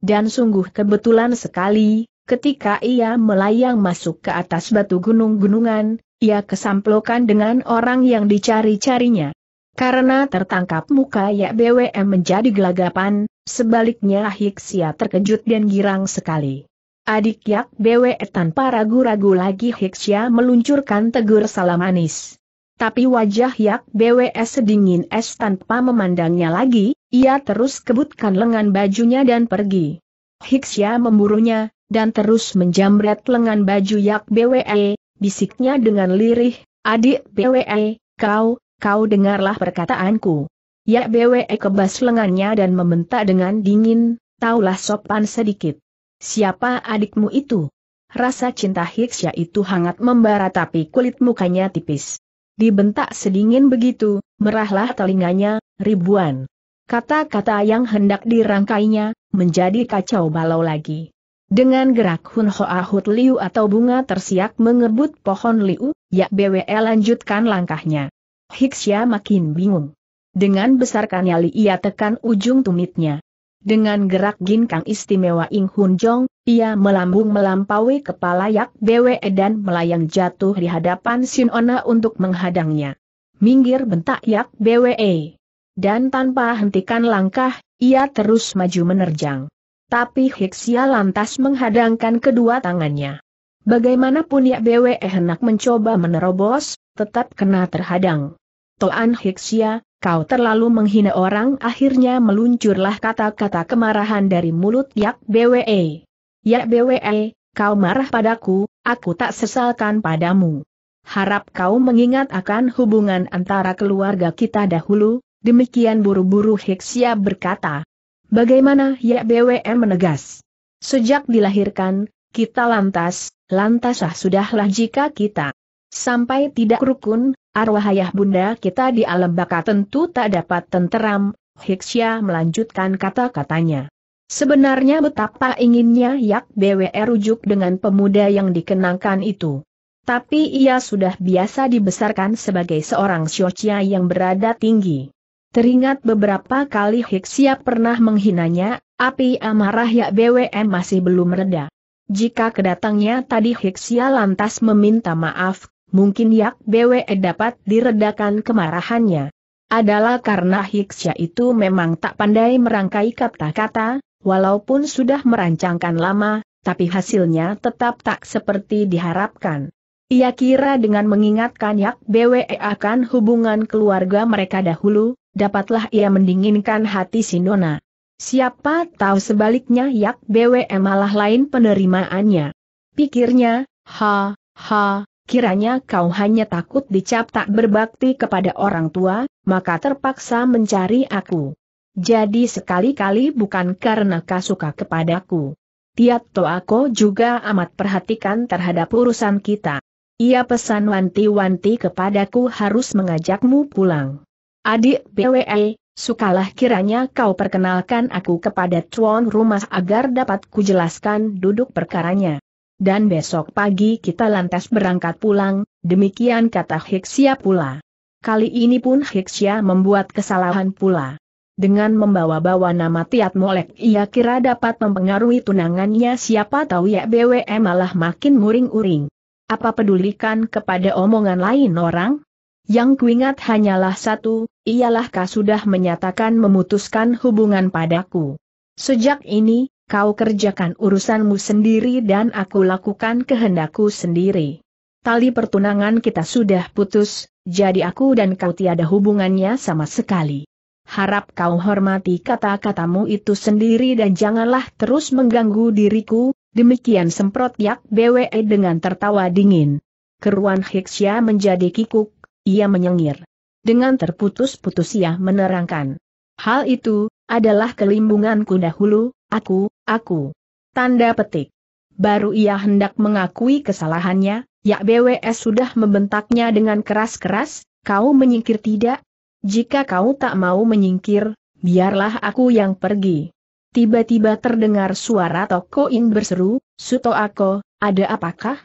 Dan sungguh kebetulan sekali, ketika ia melayang masuk ke atas batu gunung-gunungan, ia kesamplokan dengan orang yang dicari-carinya. Karena tertangkap muka ya BWM menjadi gelagapan, sebaliknya Hiksia terkejut dan girang sekali. Adik Yak BWE tanpa ragu-ragu lagi Hiksia meluncurkan tegur salam manis. Tapi wajah Yak BWE sedingin es tanpa memandangnya lagi, ia terus kebutkan lengan bajunya dan pergi. Hiksia memburunya, dan terus menjamret lengan baju Yak BWE, bisiknya dengan lirih, adik BWE, kau, kau dengarlah perkataanku. Ya BWE kebas lengannya dan membentak dengan dingin, taulah sopan sedikit. Siapa adikmu itu? Rasa cinta Hiksya itu hangat membara tapi kulit mukanya tipis. Dibentak sedingin begitu, merahlah telinganya, ribuan. Kata-kata yang hendak dirangkainya, menjadi kacau balau lagi. Dengan gerak Hun Hoa Hut Liu atau bunga tersiak mengebut pohon Liu, Yak BWE lanjutkan langkahnya. Hiksya makin bingung. Dengan besarkannya nyali ia tekan ujung tumitnya. Dengan gerak ginkang istimewa Ing Hun Jong, ia melambung melampaui kepala Yak BWE dan melayang jatuh di hadapan Sin Ona untuk menghadangnya. Minggir bentak Yak BWE. Dan tanpa hentikan langkah, ia terus maju menerjang. Tapi Hiksia lantas menghadangkan kedua tangannya. Bagaimanapun ya BWE hendak mencoba menerobos, tetap kena terhadang. Toan Hiksia, kau terlalu menghina orang akhirnya meluncurlah kata-kata kemarahan dari mulut Yak BWE. Yak BWE, kau marah padaku, aku tak sesalkan padamu. Harap kau mengingat akan hubungan antara keluarga kita dahulu, demikian buru-buru Hiksia berkata, Bagaimana ya BWM menegas? Sejak dilahirkan, kita lantas, lantasah sudahlah jika kita sampai tidak rukun, arwah ayah bunda kita di alam baka tentu tak dapat tenteram, Hiksya melanjutkan kata-katanya. Sebenarnya betapa inginnya Yak BWR rujuk dengan pemuda yang dikenangkan itu. Tapi ia sudah biasa dibesarkan sebagai seorang syocia yang berada tinggi. Teringat beberapa kali Hiksia pernah menghinanya, api amarah Yak BWM masih belum reda. Jika kedatangnya tadi Hiksia lantas meminta maaf, mungkin Yak BWE dapat diredakan kemarahannya. Adalah karena Hiksia itu memang tak pandai merangkai kata-kata, walaupun sudah merancangkan lama, tapi hasilnya tetap tak seperti diharapkan. Ia kira dengan mengingatkan Yak BWE akan hubungan keluarga mereka dahulu, dapatlah ia mendinginkan hati Sinona. Siapa tahu sebaliknya Yak BWE malah lain penerimaannya. Pikirnya, ha, ha, kiranya kau hanya takut dicap tak berbakti kepada orang tua, maka terpaksa mencari aku. Jadi sekali-kali bukan karena kau suka kepadaku. Tiap toako juga amat perhatikan terhadap urusan kita. Ia pesan wanti-wanti kepadaku harus mengajakmu pulang. Adik BWE, sukalah kiranya kau perkenalkan aku kepada tuan rumah agar dapat kujelaskan duduk perkaranya. Dan besok pagi kita lantas berangkat pulang, demikian kata Hiksia pula. Kali ini pun Hiksia membuat kesalahan pula. Dengan membawa-bawa nama Tiat Molek ia kira dapat mempengaruhi tunangannya siapa tahu ya BWE malah makin muring-uring apa pedulikan kepada omongan lain orang? Yang kuingat hanyalah satu, ialah kau sudah menyatakan memutuskan hubungan padaku. Sejak ini, kau kerjakan urusanmu sendiri dan aku lakukan kehendakku sendiri. Tali pertunangan kita sudah putus, jadi aku dan kau tiada hubungannya sama sekali. Harap kau hormati kata-katamu itu sendiri dan janganlah terus mengganggu diriku, Demikian semprot Yak BWE dengan tertawa dingin. Keruan Hiksya menjadi kikuk, ia menyengir. Dengan terputus-putus ia menerangkan. Hal itu, adalah kelimbunganku dahulu, aku, aku. Tanda petik. Baru ia hendak mengakui kesalahannya, Yak BWE sudah membentaknya dengan keras-keras, kau menyingkir tidak? Jika kau tak mau menyingkir, biarlah aku yang pergi tiba-tiba terdengar suara Toko In berseru, Suto Ako, ada apakah?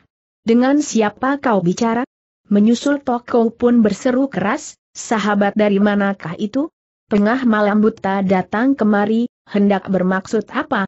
Dengan siapa kau bicara? Menyusul Toko pun berseru keras, sahabat dari manakah itu? Tengah malam buta datang kemari, hendak bermaksud apa?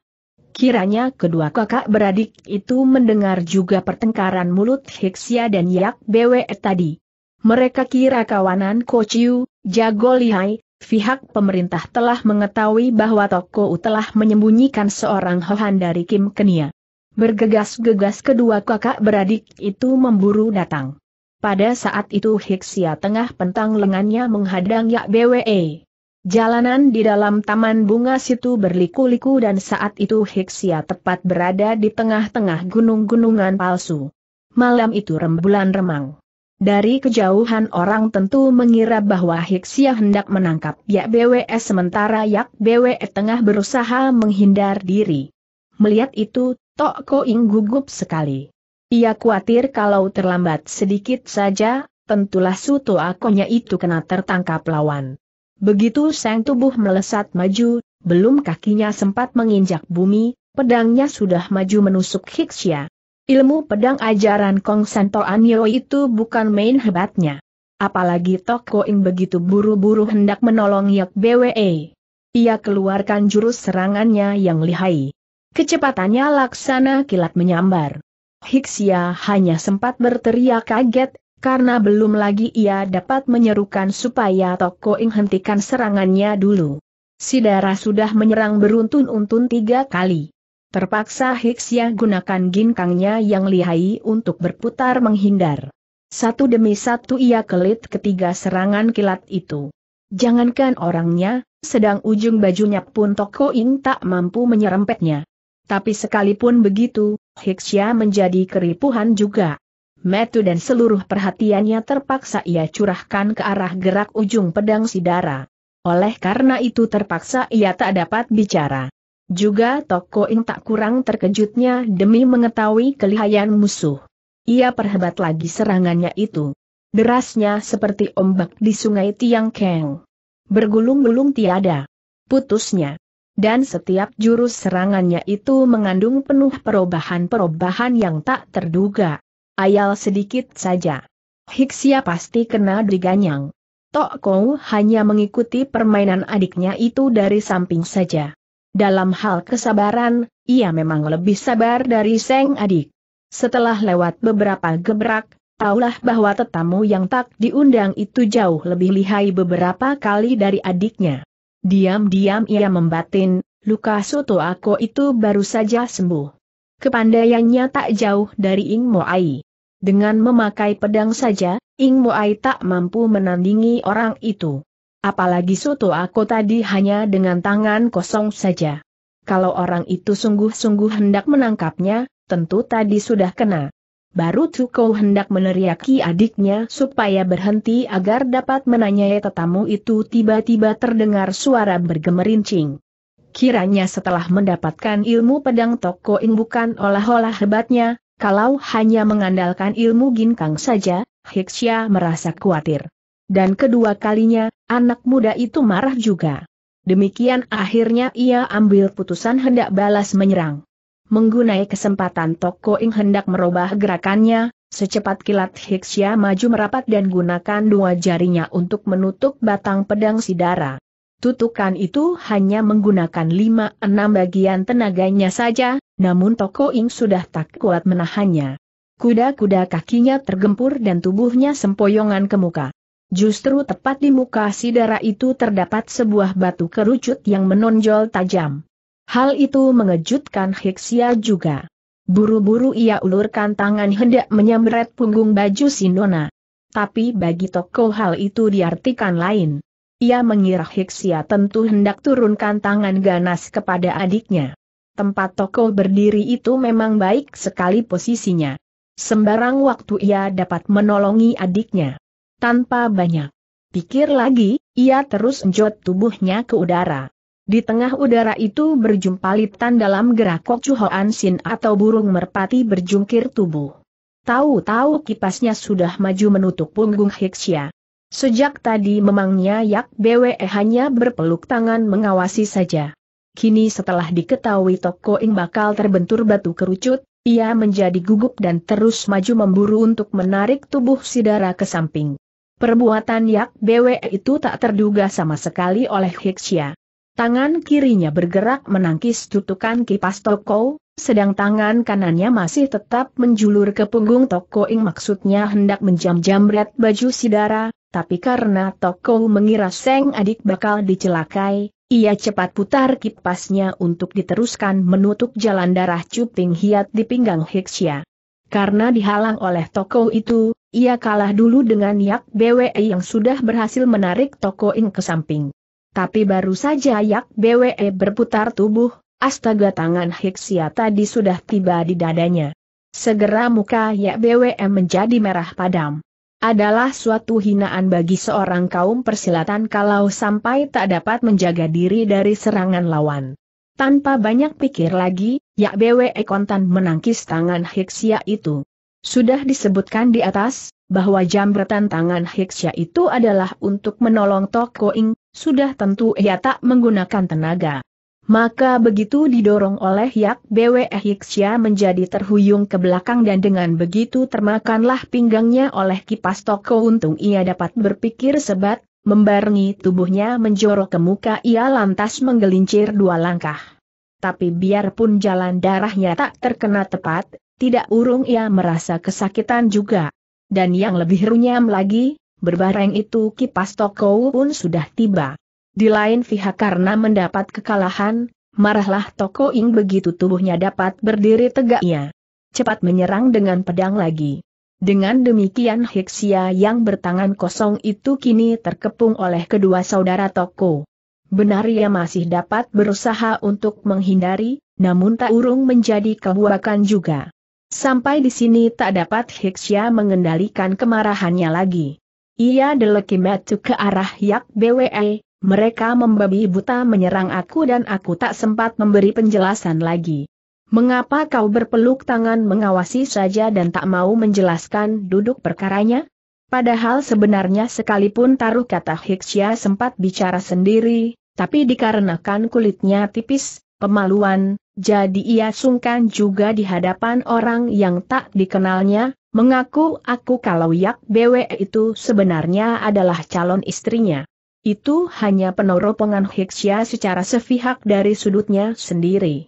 Kiranya kedua kakak beradik itu mendengar juga pertengkaran mulut Hiksia dan Yak Bwe tadi. Mereka kira kawanan Kociu, jago lihai, Pihak pemerintah telah mengetahui bahwa Toko U telah menyembunyikan seorang Hohan dari Kim Kenia. Bergegas-gegas kedua kakak beradik itu memburu datang. Pada saat itu Hiksia tengah pentang lengannya menghadang Yak BWE. Jalanan di dalam taman bunga situ berliku-liku dan saat itu Hiksia tepat berada di tengah-tengah gunung-gunungan palsu. Malam itu rembulan remang. Dari kejauhan orang tentu mengira bahwa Hiksia hendak menangkap Yak BWS sementara Yak BWS tengah berusaha menghindar diri. Melihat itu, Tok Koing gugup sekali. Ia khawatir kalau terlambat sedikit saja, tentulah suto akonya itu kena tertangkap lawan. Begitu sang tubuh melesat maju, belum kakinya sempat menginjak bumi, pedangnya sudah maju menusuk Hixia. Ilmu pedang ajaran Kong Santo Anyo itu bukan main hebatnya. Apalagi Toko Ing begitu buru-buru hendak menolong Yak BWE. Ia keluarkan jurus serangannya yang lihai. Kecepatannya laksana kilat menyambar. Hiksia hanya sempat berteriak kaget, karena belum lagi ia dapat menyerukan supaya Toko Ing hentikan serangannya dulu. Sidara sudah menyerang beruntun-untun tiga kali. Terpaksa Hixia gunakan ginkangnya yang lihai untuk berputar menghindar. Satu demi satu ia kelit ketiga serangan kilat itu. Jangankan orangnya, sedang ujung bajunya pun Toko Ing tak mampu menyerempetnya. Tapi sekalipun begitu, Hixia ya menjadi keripuhan juga. Metu dan seluruh perhatiannya terpaksa ia curahkan ke arah gerak ujung pedang Sidara. Oleh karena itu terpaksa ia tak dapat bicara. Juga Toko Ing tak kurang terkejutnya demi mengetahui kelihayan musuh. Ia perhebat lagi serangannya itu. Derasnya seperti ombak di sungai Tiang Keng. Bergulung-gulung tiada. Putusnya. Dan setiap jurus serangannya itu mengandung penuh perubahan-perubahan yang tak terduga. Ayal sedikit saja. Hiksia pasti kena diganyang. Tok Kou hanya mengikuti permainan adiknya itu dari samping saja. Dalam hal kesabaran, ia memang lebih sabar dari Seng Adik. Setelah lewat beberapa gebrak, Taulah bahwa tetamu yang tak diundang itu jauh lebih lihai beberapa kali dari adiknya. Diam-diam ia membatin, luka soto aku itu baru saja sembuh. Kepandaiannya tak jauh dari Ing Moai. Dengan memakai pedang saja, Ing Moai tak mampu menandingi orang itu. Apalagi soto aku tadi hanya dengan tangan kosong saja. Kalau orang itu sungguh-sungguh hendak menangkapnya, tentu tadi sudah kena. Baru Tuko hendak meneriaki adiknya supaya berhenti agar dapat menanyai tetamu itu tiba-tiba terdengar suara bergemerincing. Kiranya setelah mendapatkan ilmu pedang Toko In bukan olah-olah hebatnya, kalau hanya mengandalkan ilmu ginkang saja, Hiksya merasa khawatir. Dan kedua kalinya, anak muda itu marah juga. Demikian akhirnya ia ambil putusan hendak balas menyerang. Menggunai kesempatan Toko Ing hendak merubah gerakannya, secepat kilat Hiksya maju merapat dan gunakan dua jarinya untuk menutup batang pedang Sidara. Tutukan itu hanya menggunakan lima enam bagian tenaganya saja, namun Toko Ing sudah tak kuat menahannya. Kuda-kuda kakinya tergempur dan tubuhnya sempoyongan ke muka. Justru tepat di muka Sidara itu terdapat sebuah batu kerucut yang menonjol tajam. Hal itu mengejutkan Hiksia juga. Buru-buru ia ulurkan tangan hendak menyamret punggung baju Sinona. Tapi bagi Toko hal itu diartikan lain. Ia mengira Hiksia tentu hendak turunkan tangan ganas kepada adiknya. Tempat Toko berdiri itu memang baik sekali posisinya. Sembarang waktu ia dapat menolongi adiknya tanpa banyak pikir lagi, ia terus enjot tubuhnya ke udara. Di tengah udara itu berjumpa litan dalam gerak Kok Chuhoan atau burung merpati berjungkir tubuh. Tahu-tahu kipasnya sudah maju menutup punggung Hiksia. Sejak tadi memangnya Yak Bwe hanya berpeluk tangan mengawasi saja. Kini setelah diketahui Toko Ing bakal terbentur batu kerucut, ia menjadi gugup dan terus maju memburu untuk menarik tubuh Sidara ke samping. Perbuatan Yak BW itu tak terduga sama sekali oleh Hixia. Tangan kirinya bergerak menangkis tutukan kipas toko, sedang tangan kanannya masih tetap menjulur ke punggung toko Ing maksudnya hendak menjam-jamret baju Sidara, tapi karena toko mengira Seng adik bakal dicelakai, ia cepat putar kipasnya untuk diteruskan menutup jalan darah cuping hiat di pinggang Hixia. Karena dihalang oleh toko itu, ia kalah dulu dengan Yak BWE yang sudah berhasil menarik toko Ing ke samping. Tapi baru saja Yak BWE berputar tubuh, astaga tangan Hiksia tadi sudah tiba di dadanya. Segera muka Yak BWE menjadi merah padam. Adalah suatu hinaan bagi seorang kaum persilatan kalau sampai tak dapat menjaga diri dari serangan lawan. Tanpa banyak pikir lagi, Yak BWE kontan menangkis tangan Hiksia itu. Sudah disebutkan di atas, bahwa jambretan tangan Hiksya itu adalah untuk menolong Toko Ing, sudah tentu ia tak menggunakan tenaga. Maka begitu didorong oleh Yak Bwe Hiksya menjadi terhuyung ke belakang dan dengan begitu termakanlah pinggangnya oleh kipas toko untung ia dapat berpikir sebat, membarengi tubuhnya menjorok ke muka ia lantas menggelincir dua langkah. Tapi biarpun jalan darahnya tak terkena tepat, tidak urung ia merasa kesakitan juga. Dan yang lebih runyam lagi, berbareng itu kipas Toko pun sudah tiba. Di lain pihak karena mendapat kekalahan, marahlah Toko Ing begitu tubuhnya dapat berdiri tegaknya. Cepat menyerang dengan pedang lagi. Dengan demikian Hiksia yang bertangan kosong itu kini terkepung oleh kedua saudara Toko. Benar ia masih dapat berusaha untuk menghindari, namun tak urung menjadi kebuakan juga. Sampai di sini tak dapat Hiksya mengendalikan kemarahannya lagi. Ia metu ke arah Yak BWE, mereka membabi buta menyerang aku dan aku tak sempat memberi penjelasan lagi. Mengapa kau berpeluk tangan mengawasi saja dan tak mau menjelaskan duduk perkaranya? Padahal sebenarnya sekalipun taruh kata Hiksya sempat bicara sendiri, tapi dikarenakan kulitnya tipis, pemaluan, jadi ia sungkan juga di hadapan orang yang tak dikenalnya, mengaku aku kalau Yak Bwe itu sebenarnya adalah calon istrinya. Itu hanya penoropongan Hiksya secara sepihak dari sudutnya sendiri.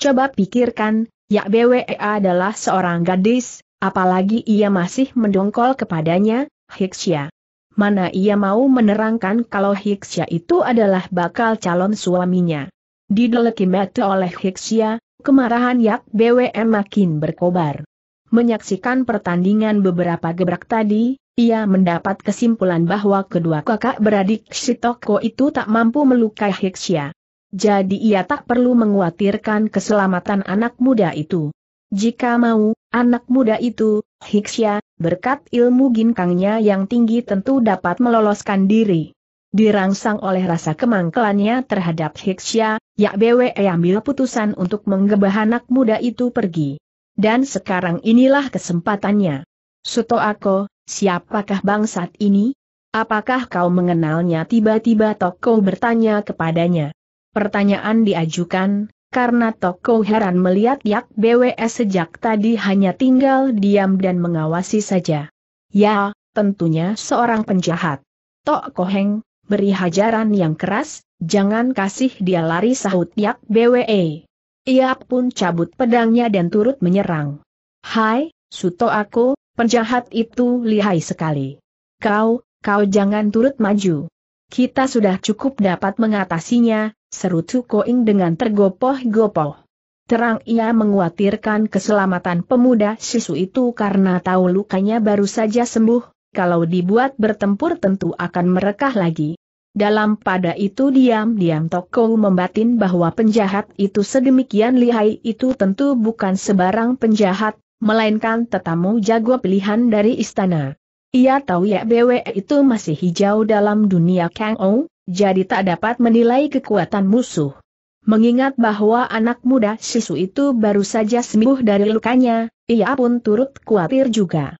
Coba pikirkan, Yak Bwe adalah seorang gadis, apalagi ia masih mendongkol kepadanya, Hiksya. Mana ia mau menerangkan kalau Hiksya itu adalah bakal calon suaminya. Dideleki mata oleh Hiksia, kemarahan Yak BWM makin berkobar. Menyaksikan pertandingan beberapa gebrak tadi, ia mendapat kesimpulan bahwa kedua kakak beradik Shitoko itu tak mampu melukai Hiksia. Jadi ia tak perlu mengkhawatirkan keselamatan anak muda itu. Jika mau, anak muda itu, Hiksia, berkat ilmu ginkangnya yang tinggi tentu dapat meloloskan diri. Dirangsang oleh rasa kemangkelannya terhadap Hiksya, Yak Bwe ambil putusan untuk menggebah anak muda itu pergi. Dan sekarang inilah kesempatannya. Suto Ako, siapakah bangsat ini? Apakah kau mengenalnya tiba-tiba Toko bertanya kepadanya. Pertanyaan diajukan, karena Toko heran melihat Yak Bwe sejak tadi hanya tinggal diam dan mengawasi saja. Ya, tentunya seorang penjahat. Tok Koheng, beri hajaran yang keras, jangan kasih dia lari sahut Yak BWE. Ia pun cabut pedangnya dan turut menyerang. Hai, Suto aku, penjahat itu lihai sekali. Kau, kau jangan turut maju. Kita sudah cukup dapat mengatasinya, seru Tukoing dengan tergopoh-gopoh. Terang ia menguatirkan keselamatan pemuda sisu itu karena tahu lukanya baru saja sembuh, kalau dibuat bertempur tentu akan merekah lagi. Dalam pada itu diam-diam Toko membatin bahwa penjahat itu sedemikian lihai itu tentu bukan sebarang penjahat, melainkan tetamu jago pilihan dari istana. Ia tahu ya BW itu masih hijau dalam dunia Kang Ou, jadi tak dapat menilai kekuatan musuh. Mengingat bahwa anak muda Sisu itu baru saja sembuh dari lukanya, ia pun turut khawatir juga.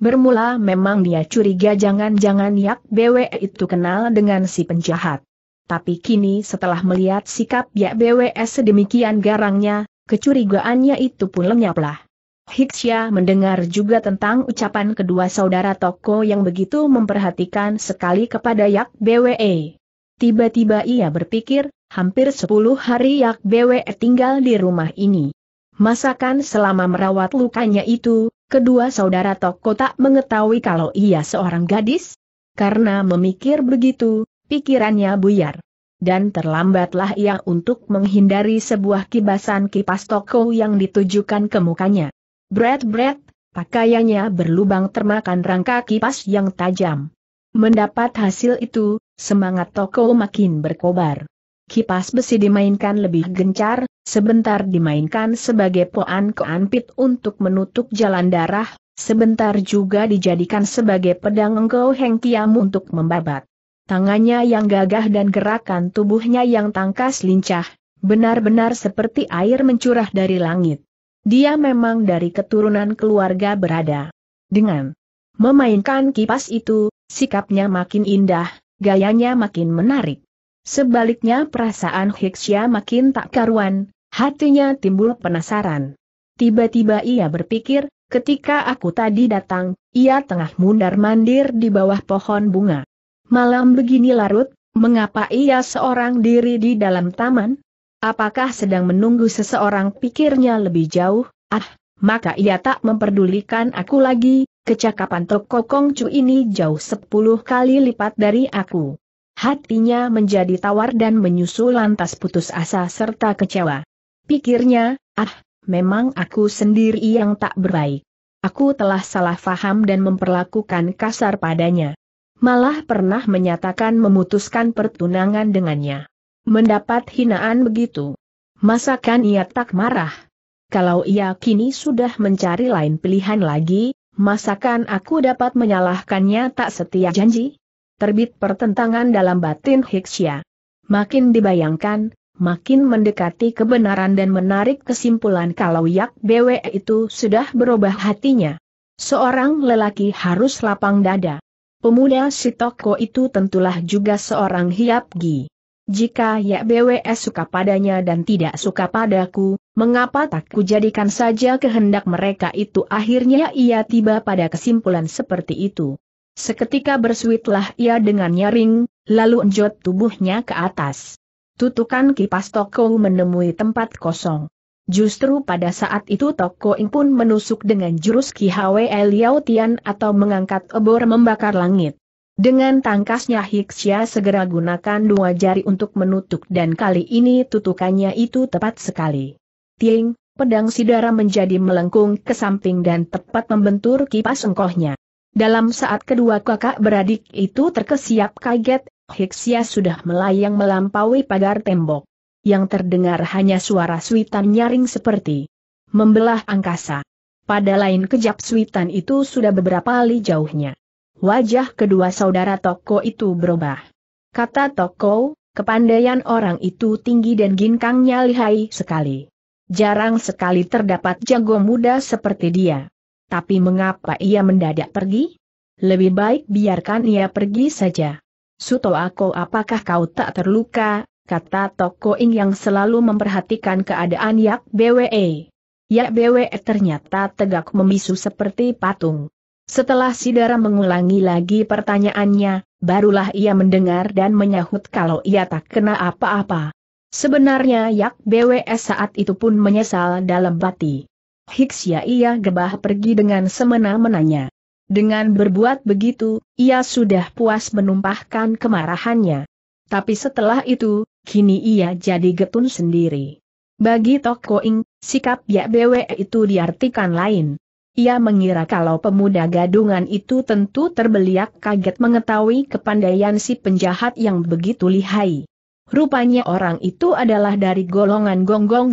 Bermula memang dia curiga jangan-jangan Yak Bwe itu kenal dengan si penjahat. Tapi kini setelah melihat sikap Yak Bwe sedemikian garangnya, kecurigaannya itu pun lenyaplah. Hiksya mendengar juga tentang ucapan kedua saudara toko yang begitu memperhatikan sekali kepada Yak Bwe. Tiba-tiba ia berpikir, hampir sepuluh hari Yak Bwe tinggal di rumah ini. Masakan selama merawat lukanya itu, Kedua saudara Toko tak mengetahui kalau ia seorang gadis. Karena memikir begitu, pikirannya buyar. Dan terlambatlah ia untuk menghindari sebuah kibasan kipas Toko yang ditujukan ke mukanya. Bread Bread, pakaiannya berlubang termakan rangka kipas yang tajam. Mendapat hasil itu, semangat Toko makin berkobar. Kipas besi dimainkan lebih gencar, sebentar dimainkan sebagai poan keanpit untuk menutup jalan darah, sebentar juga dijadikan sebagai pedang engkau hengkiam untuk membabat. Tangannya yang gagah dan gerakan tubuhnya yang tangkas lincah, benar-benar seperti air mencurah dari langit. Dia memang dari keturunan keluarga berada. Dengan memainkan kipas itu, sikapnya makin indah, gayanya makin menarik. Sebaliknya perasaan Hiksya makin tak karuan, Hatinya timbul penasaran. Tiba-tiba ia berpikir, ketika aku tadi datang, ia tengah mundar-mandir di bawah pohon bunga. Malam begini larut, mengapa ia seorang diri di dalam taman? Apakah sedang menunggu seseorang pikirnya lebih jauh? Ah, maka ia tak memperdulikan aku lagi, kecakapan Toko Kongcu ini jauh sepuluh kali lipat dari aku. Hatinya menjadi tawar dan menyusul lantas putus asa serta kecewa. Pikirnya, ah, memang aku sendiri yang tak berbaik. Aku telah salah faham dan memperlakukan kasar padanya. Malah pernah menyatakan memutuskan pertunangan dengannya. Mendapat hinaan begitu. Masakan ia tak marah? Kalau ia kini sudah mencari lain pilihan lagi, masakan aku dapat menyalahkannya tak setia janji? Terbit pertentangan dalam batin Hiksya. Makin dibayangkan, makin mendekati kebenaran dan menarik kesimpulan kalau Yak Bwe itu sudah berubah hatinya. Seorang lelaki harus lapang dada. Pemuda Sitoko itu tentulah juga seorang Hiapgi. Jika Yak Bwe suka padanya dan tidak suka padaku, mengapa tak kujadikan saja kehendak mereka itu akhirnya ia tiba pada kesimpulan seperti itu. Seketika bersuitlah ia dengan nyaring, lalu enjot tubuhnya ke atas tutukan kipas Toko menemui tempat kosong. Justru pada saat itu Toko Ing pun menusuk dengan jurus Ki Hwe Liao Tian atau mengangkat obor membakar langit. Dengan tangkasnya Hixia segera gunakan dua jari untuk menutup dan kali ini tutukannya itu tepat sekali. Ting, pedang sidara menjadi melengkung ke samping dan tepat membentur kipas engkohnya. Dalam saat kedua kakak beradik itu terkesiap kaget, Hiksia sudah melayang melampaui pagar tembok. Yang terdengar hanya suara suitan nyaring seperti membelah angkasa. Pada lain kejap suitan itu sudah beberapa li jauhnya. Wajah kedua saudara Toko itu berubah. Kata Toko, kepandaian orang itu tinggi dan ginkangnya lihai sekali. Jarang sekali terdapat jago muda seperti dia. Tapi mengapa ia mendadak pergi? Lebih baik biarkan ia pergi saja. Suto aku, apakah kau tak terluka, kata Tokoing yang selalu memperhatikan keadaan Yak BWE. Yak BWE ternyata tegak membisu seperti patung. Setelah Sidara mengulangi lagi pertanyaannya, barulah ia mendengar dan menyahut kalau ia tak kena apa-apa. Sebenarnya Yak BWE saat itu pun menyesal dalam bati. Hiksia ia gebah pergi dengan semena-menanya. Dengan berbuat begitu, ia sudah puas menumpahkan kemarahannya. Tapi setelah itu, kini ia jadi getun sendiri. Bagi Toko Ing, sikap Yak Bwe itu diartikan lain. Ia mengira kalau pemuda gadungan itu tentu terbeliak kaget mengetahui kepandaian si penjahat yang begitu lihai. Rupanya orang itu adalah dari golongan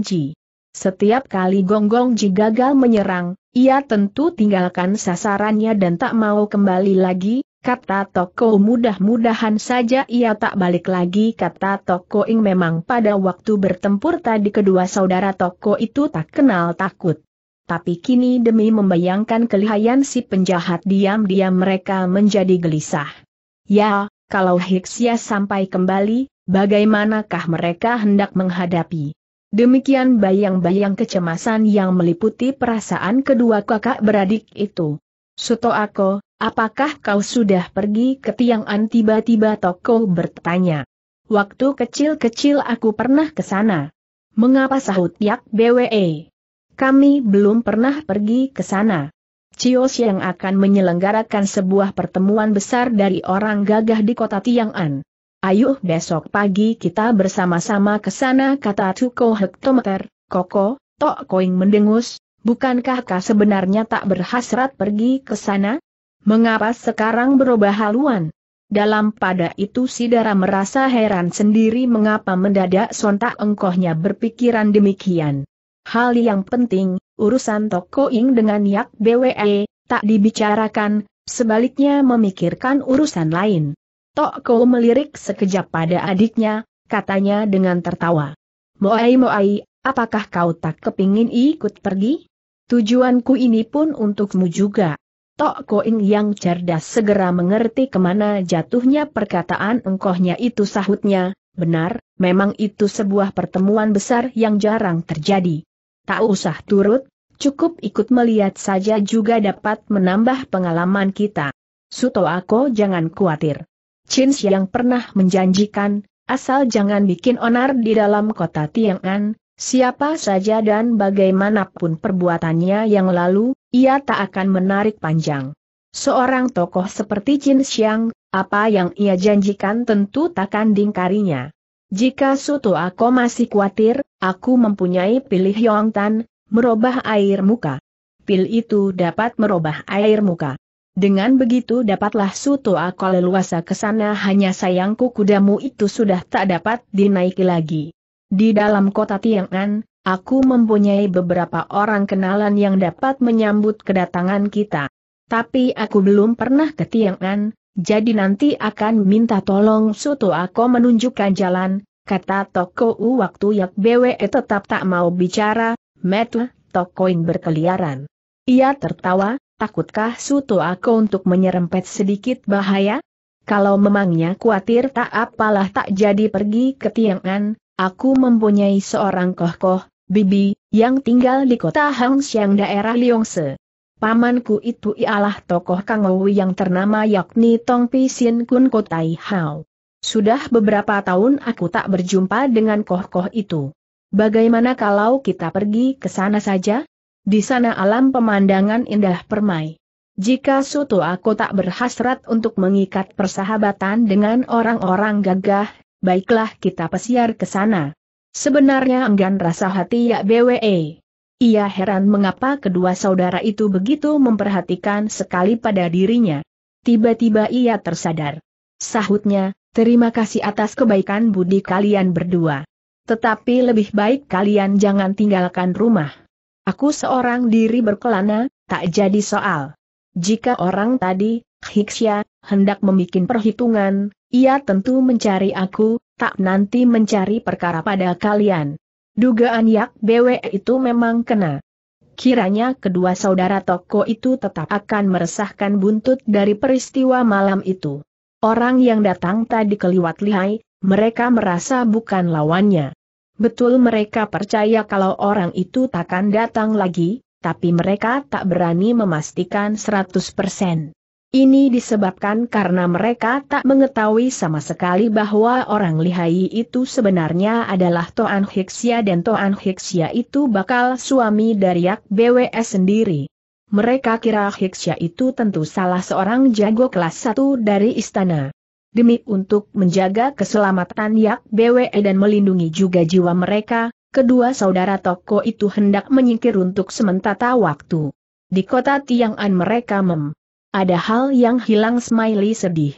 Ji. Setiap kali Ji gagal menyerang, ia tentu tinggalkan sasarannya dan tak mau kembali lagi, kata Toko mudah-mudahan saja ia tak balik lagi kata Toko Ing memang pada waktu bertempur tadi kedua saudara Toko itu tak kenal takut. Tapi kini demi membayangkan kelihayan si penjahat diam-diam mereka menjadi gelisah. Ya, kalau Hiksia sampai kembali, bagaimanakah mereka hendak menghadapi? Demikian bayang-bayang kecemasan yang meliputi perasaan kedua kakak beradik itu. Suto Ako, apakah kau sudah pergi ke Tiang'an tiba-tiba Toko bertanya. Waktu kecil-kecil aku pernah ke sana. Mengapa sahut Yak BWE? Kami belum pernah pergi ke sana. Cios yang akan menyelenggarakan sebuah pertemuan besar dari orang gagah di kota Tiang'an. Ayo besok pagi kita bersama-sama ke sana kata Tuko Hektometer, Koko, Tok Koing mendengus, bukankah kau sebenarnya tak berhasrat pergi ke sana? Mengapa sekarang berubah haluan? Dalam pada itu Sidara merasa heran sendiri mengapa mendadak sontak engkohnya berpikiran demikian. Hal yang penting, urusan Toko Ing dengan Yak BWE, tak dibicarakan, sebaliknya memikirkan urusan lain. Tok Ko melirik sekejap pada adiknya, katanya dengan tertawa. Moai Moai, apakah kau tak kepingin ikut pergi? Tujuanku ini pun untukmu juga. Tok Koing yang cerdas segera mengerti kemana jatuhnya perkataan engkohnya itu sahutnya, benar, memang itu sebuah pertemuan besar yang jarang terjadi. Tak usah turut, cukup ikut melihat saja juga dapat menambah pengalaman kita. Suto aku jangan khawatir. Chin Siang pernah menjanjikan, asal jangan bikin onar di dalam kota Tiang'an, siapa saja dan bagaimanapun perbuatannya yang lalu, ia tak akan menarik panjang. Seorang tokoh seperti Chin Siang, apa yang ia janjikan tentu takkan dingkarinya. Jika Suto aku masih khawatir, aku mempunyai pilih Tan, merubah air muka. Pil itu dapat merubah air muka. Dengan begitu dapatlah Suto aku leluasa ke sana hanya sayangku kudamu itu sudah tak dapat dinaiki lagi. Di dalam kota Tiang'an, aku mempunyai beberapa orang kenalan yang dapat menyambut kedatangan kita. Tapi aku belum pernah ke Tiang'an, jadi nanti akan minta tolong Suto aku menunjukkan jalan, kata Toko U waktu Yak BWE tetap tak mau bicara, Metu, Tokoin berkeliaran. Ia tertawa, Takutkah Suto aku untuk menyerempet sedikit bahaya? Kalau memangnya khawatir tak apalah tak jadi pergi ke Tiangan, aku mempunyai seorang koh-koh, bibi, yang tinggal di kota Hangxiang daerah Liongse. Pamanku itu ialah tokoh Kangowi yang ternama yakni Tong Pisin Kun Kotai Hao. Sudah beberapa tahun aku tak berjumpa dengan koh-koh itu. Bagaimana kalau kita pergi ke sana saja? Di sana alam pemandangan indah permai. Jika suatu aku tak berhasrat untuk mengikat persahabatan dengan orang-orang gagah, baiklah kita pesiar ke sana. Sebenarnya enggan rasa hati ya BWE. Ia heran mengapa kedua saudara itu begitu memperhatikan sekali pada dirinya. Tiba-tiba ia tersadar. Sahutnya, terima kasih atas kebaikan budi kalian berdua. Tetapi lebih baik kalian jangan tinggalkan rumah. Aku seorang diri berkelana, tak jadi soal. Jika orang tadi, Hiksya, hendak membuat perhitungan, ia tentu mencari aku, tak nanti mencari perkara pada kalian. Dugaan Yak BW itu memang kena. Kiranya kedua saudara toko itu tetap akan meresahkan buntut dari peristiwa malam itu. Orang yang datang tadi keliwat lihai, mereka merasa bukan lawannya. Betul mereka percaya kalau orang itu takkan datang lagi, tapi mereka tak berani memastikan 100%. Ini disebabkan karena mereka tak mengetahui sama sekali bahwa orang lihai itu sebenarnya adalah Toan Hiksia dan Toan Hiksia itu bakal suami dari Yak BWS sendiri. Mereka kira Hiksia itu tentu salah seorang jago kelas 1 dari istana demi untuk menjaga keselamatan Yak BWE dan melindungi juga jiwa mereka, kedua saudara Toko itu hendak menyingkir untuk sementara waktu. Di kota Tiang'an mereka mem. Ada hal yang hilang Smiley sedih.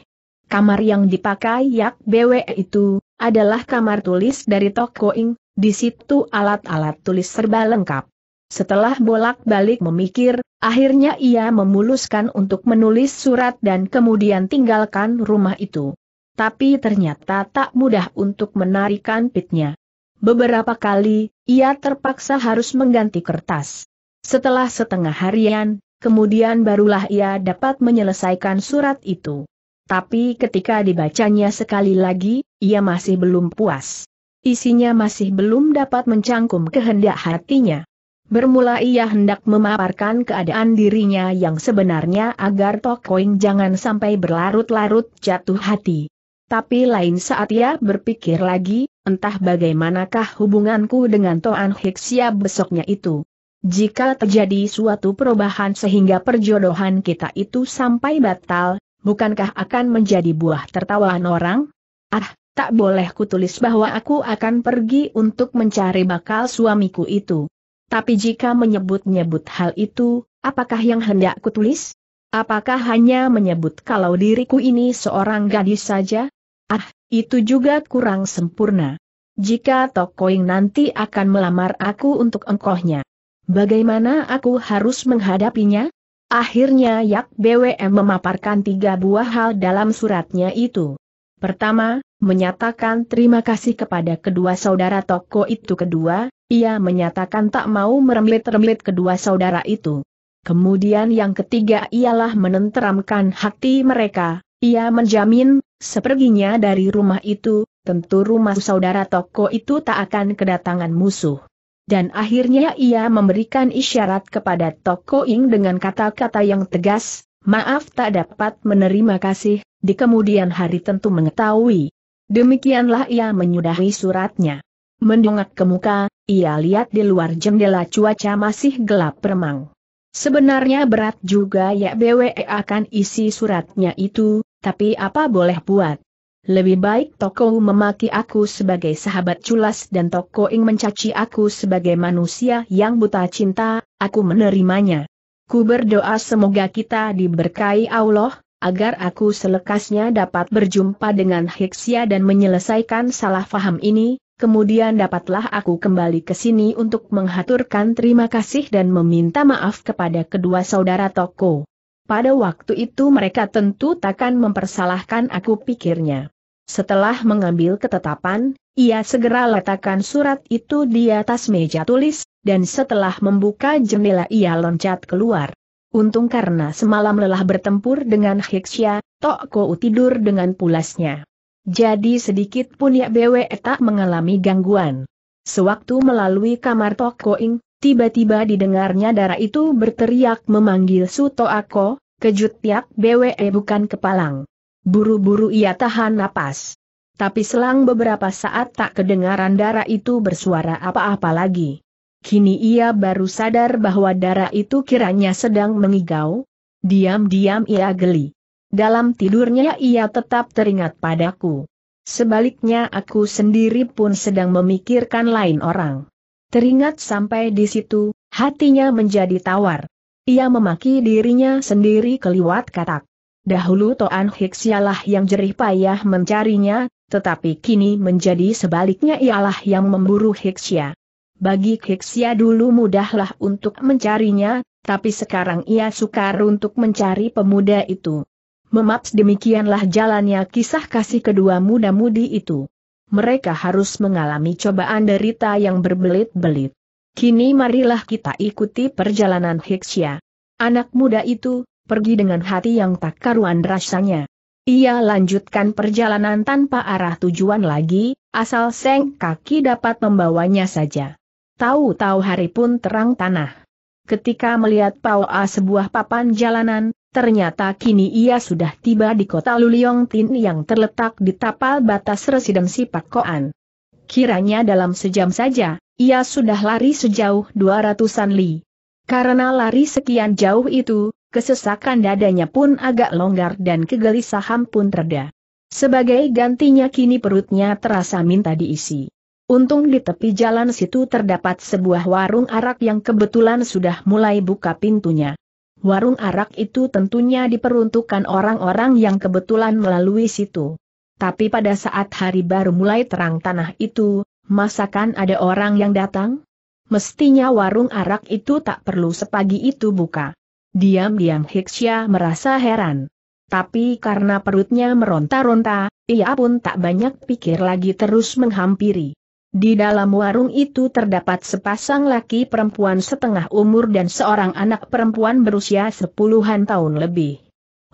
Kamar yang dipakai Yak BWE itu, adalah kamar tulis dari Toko Ing, di situ alat-alat tulis serba lengkap. Setelah bolak-balik memikir, akhirnya ia memuluskan untuk menulis surat dan kemudian tinggalkan rumah itu. Tapi ternyata tak mudah untuk menarikan pitnya. Beberapa kali, ia terpaksa harus mengganti kertas. Setelah setengah harian, kemudian barulah ia dapat menyelesaikan surat itu. Tapi ketika dibacanya sekali lagi, ia masih belum puas. Isinya masih belum dapat mencangkum kehendak hatinya. Bermula ia hendak memaparkan keadaan dirinya yang sebenarnya agar Tokoing jangan sampai berlarut-larut jatuh hati. Tapi lain saat ia berpikir lagi, entah bagaimanakah hubunganku dengan Toan Hiksia besoknya itu. Jika terjadi suatu perubahan sehingga perjodohan kita itu sampai batal, bukankah akan menjadi buah tertawaan orang? Ah, tak boleh kutulis bahwa aku akan pergi untuk mencari bakal suamiku itu. Tapi jika menyebut-nyebut hal itu, apakah yang hendak kutulis? Apakah hanya menyebut kalau diriku ini seorang gadis saja? Ah, itu juga kurang sempurna. Jika Tokoing nanti akan melamar aku untuk engkohnya. Bagaimana aku harus menghadapinya? Akhirnya Yak BWM memaparkan tiga buah hal dalam suratnya itu. Pertama, menyatakan terima kasih kepada kedua saudara toko itu kedua, ia menyatakan tak mau meremlit-remlit kedua saudara itu. Kemudian yang ketiga ialah menenteramkan hati mereka, ia menjamin, seperginya dari rumah itu, tentu rumah saudara toko itu tak akan kedatangan musuh. Dan akhirnya ia memberikan isyarat kepada toko Ing dengan kata-kata yang tegas, maaf tak dapat menerima kasih, di kemudian hari tentu mengetahui. Demikianlah ia menyudahi suratnya. Mendongak ke muka, ia lihat di luar jendela cuaca masih gelap remang. Sebenarnya berat juga ya BWE akan isi suratnya itu, tapi apa boleh buat. Lebih baik Toko memaki aku sebagai sahabat culas dan Toko Ing mencaci aku sebagai manusia yang buta cinta, aku menerimanya. Ku berdoa semoga kita diberkahi Allah, agar aku selekasnya dapat berjumpa dengan Hiksia dan menyelesaikan salah faham ini, kemudian dapatlah aku kembali ke sini untuk menghaturkan terima kasih dan meminta maaf kepada kedua saudara Toko. Pada waktu itu mereka tentu takkan mempersalahkan aku pikirnya. Setelah mengambil ketetapan, ia segera letakkan surat itu di atas meja tulis, dan setelah membuka jendela ia loncat keluar. Untung karena semalam lelah bertempur dengan Hiksya, Tok Kou tidur dengan pulasnya. Jadi sedikit pun ya Bwe tak mengalami gangguan. Sewaktu melalui kamar Tok Koing, tiba-tiba didengarnya darah itu berteriak memanggil Suto Ako, kejut Yak Bwe eh bukan kepalang. Buru-buru ia tahan napas. Tapi selang beberapa saat tak kedengaran darah itu bersuara apa-apa lagi. Kini ia baru sadar bahwa darah itu kiranya sedang mengigau. Diam-diam ia geli. Dalam tidurnya ia tetap teringat padaku. Sebaliknya aku sendiri pun sedang memikirkan lain orang. Teringat sampai di situ, hatinya menjadi tawar. Ia memaki dirinya sendiri keliwat katak. Dahulu Toan Hiksialah yang jerih payah mencarinya, tetapi kini menjadi sebaliknya ialah yang memburu Hiksia. Ya. Bagi Kiksia ya, dulu mudahlah untuk mencarinya, tapi sekarang ia sukar untuk mencari pemuda itu. Memaps demikianlah jalannya kisah kasih kedua muda-mudi itu. Mereka harus mengalami cobaan derita yang berbelit-belit. Kini marilah kita ikuti perjalanan Hiksya. Anak muda itu, pergi dengan hati yang tak karuan rasanya. Ia lanjutkan perjalanan tanpa arah tujuan lagi, asal seng kaki dapat membawanya saja. Tahu-tahu hari pun terang tanah. Ketika melihat Pao A sebuah papan jalanan, ternyata kini ia sudah tiba di kota Luliongtin yang terletak di tapal batas residensi Pak Koan. Kiranya dalam sejam saja, ia sudah lari sejauh 200-an li. Karena lari sekian jauh itu, kesesakan dadanya pun agak longgar dan kegelisahan pun reda. Sebagai gantinya kini perutnya terasa minta diisi. Untung di tepi jalan situ terdapat sebuah warung arak yang kebetulan sudah mulai buka pintunya. Warung arak itu tentunya diperuntukkan orang-orang yang kebetulan melalui situ. Tapi pada saat hari baru mulai terang tanah itu, masakan ada orang yang datang? Mestinya warung arak itu tak perlu sepagi itu buka. Diam-diam Hiksya merasa heran. Tapi karena perutnya meronta-ronta, ia pun tak banyak pikir lagi terus menghampiri. Di dalam warung itu terdapat sepasang laki perempuan setengah umur dan seorang anak perempuan berusia sepuluhan tahun lebih.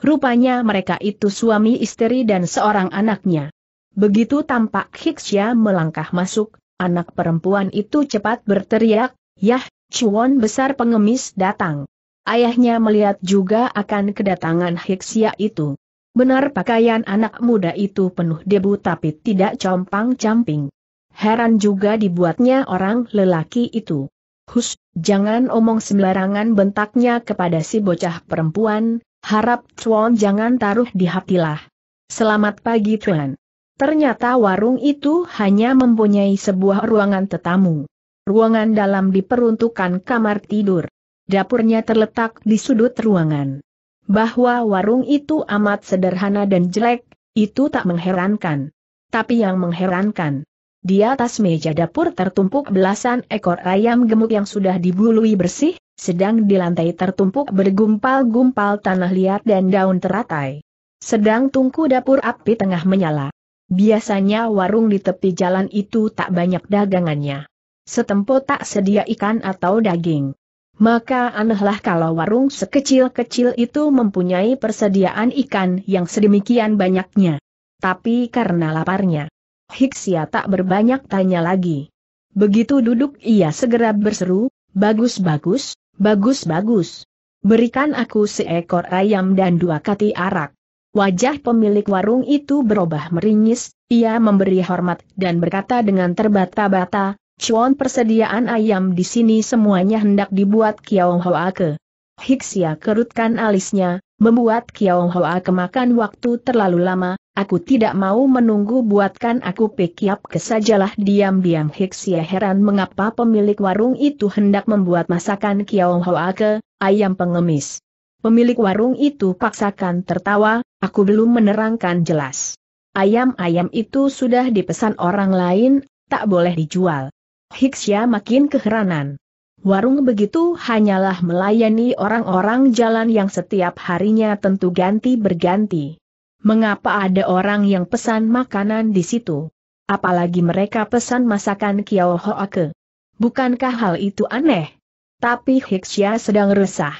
Rupanya mereka itu suami istri dan seorang anaknya. Begitu tampak Hiksya melangkah masuk, anak perempuan itu cepat berteriak, Yah, Chuan besar pengemis datang. Ayahnya melihat juga akan kedatangan Hiksya itu. Benar pakaian anak muda itu penuh debu tapi tidak compang-camping. Heran juga dibuatnya orang lelaki itu. Hus, jangan omong sembarangan bentaknya kepada si bocah perempuan, harap Chuan jangan taruh di hatilah. Selamat pagi Tuan. Ternyata warung itu hanya mempunyai sebuah ruangan tetamu. Ruangan dalam diperuntukkan kamar tidur. Dapurnya terletak di sudut ruangan. Bahwa warung itu amat sederhana dan jelek, itu tak mengherankan. Tapi yang mengherankan di atas meja dapur tertumpuk belasan ekor ayam gemuk yang sudah dibului bersih, sedang di lantai tertumpuk bergumpal-gumpal tanah liat dan daun teratai. Sedang tungku dapur api tengah menyala. Biasanya warung di tepi jalan itu tak banyak dagangannya. Setempo tak sedia ikan atau daging. Maka anehlah kalau warung sekecil-kecil itu mempunyai persediaan ikan yang sedemikian banyaknya. Tapi karena laparnya, Hiksia tak berbanyak tanya lagi. Begitu duduk ia segera berseru, bagus-bagus, bagus-bagus. Berikan aku seekor ayam dan dua kati arak. Wajah pemilik warung itu berubah meringis, ia memberi hormat dan berkata dengan terbata-bata, Cuan persediaan ayam di sini semuanya hendak dibuat Kiao Hoake. Hiksia kerutkan alisnya, membuat Kiao Hoake makan waktu terlalu lama, Aku tidak mau menunggu buatkan aku pekiap kesajalah diam-diam Hiksia heran mengapa pemilik warung itu hendak membuat masakan Kiao ke ayam pengemis. Pemilik warung itu paksakan tertawa, aku belum menerangkan jelas. Ayam-ayam itu sudah dipesan orang lain, tak boleh dijual. Hiksia makin keheranan. Warung begitu hanyalah melayani orang-orang jalan yang setiap harinya tentu ganti berganti. Mengapa ada orang yang pesan makanan di situ? Apalagi mereka pesan masakan Kiao Hoake. Bukankah hal itu aneh? Tapi Hixia sedang resah.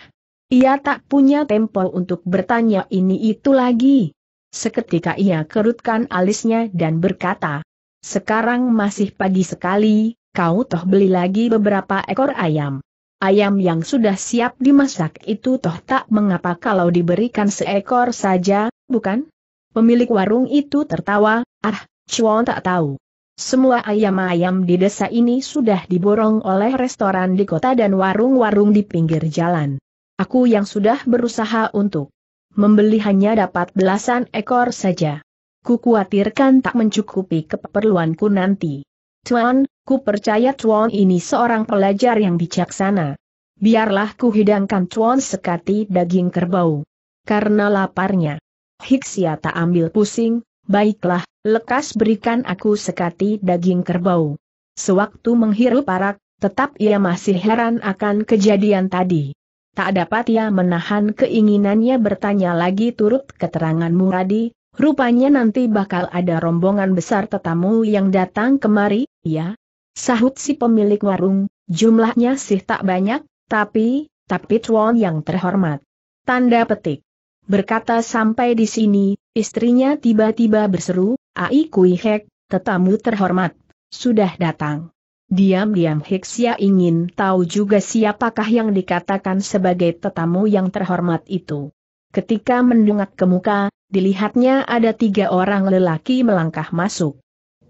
Ia tak punya tempo untuk bertanya ini itu lagi. Seketika ia kerutkan alisnya dan berkata, Sekarang masih pagi sekali, kau toh beli lagi beberapa ekor ayam. Ayam yang sudah siap dimasak itu toh tak mengapa kalau diberikan seekor saja, bukan? Pemilik warung itu tertawa, ah, Chuan tak tahu. Semua ayam-ayam di desa ini sudah diborong oleh restoran di kota dan warung-warung di pinggir jalan. Aku yang sudah berusaha untuk membeli hanya dapat belasan ekor saja. Ku khawatirkan tak mencukupi keperluanku nanti. Tuan, ku percaya Tuan ini seorang pelajar yang bijaksana. Biarlah ku hidangkan Tuan sekati daging kerbau. Karena laparnya. Hiksia ya tak ambil pusing, baiklah, lekas berikan aku sekati daging kerbau. Sewaktu menghirup arak, tetap ia masih heran akan kejadian tadi. Tak dapat ia menahan keinginannya bertanya lagi turut keterangan Muradi, rupanya nanti bakal ada rombongan besar tetamu yang datang kemari, ya? Sahut si pemilik warung, jumlahnya sih tak banyak, tapi, tapi tuan yang terhormat. Tanda petik. Berkata sampai di sini, istrinya tiba-tiba berseru, Ai Kui Hek, tetamu terhormat, sudah datang. Diam-diam Heksia ingin tahu juga siapakah yang dikatakan sebagai tetamu yang terhormat itu. Ketika mendungak ke muka, dilihatnya ada tiga orang lelaki melangkah masuk.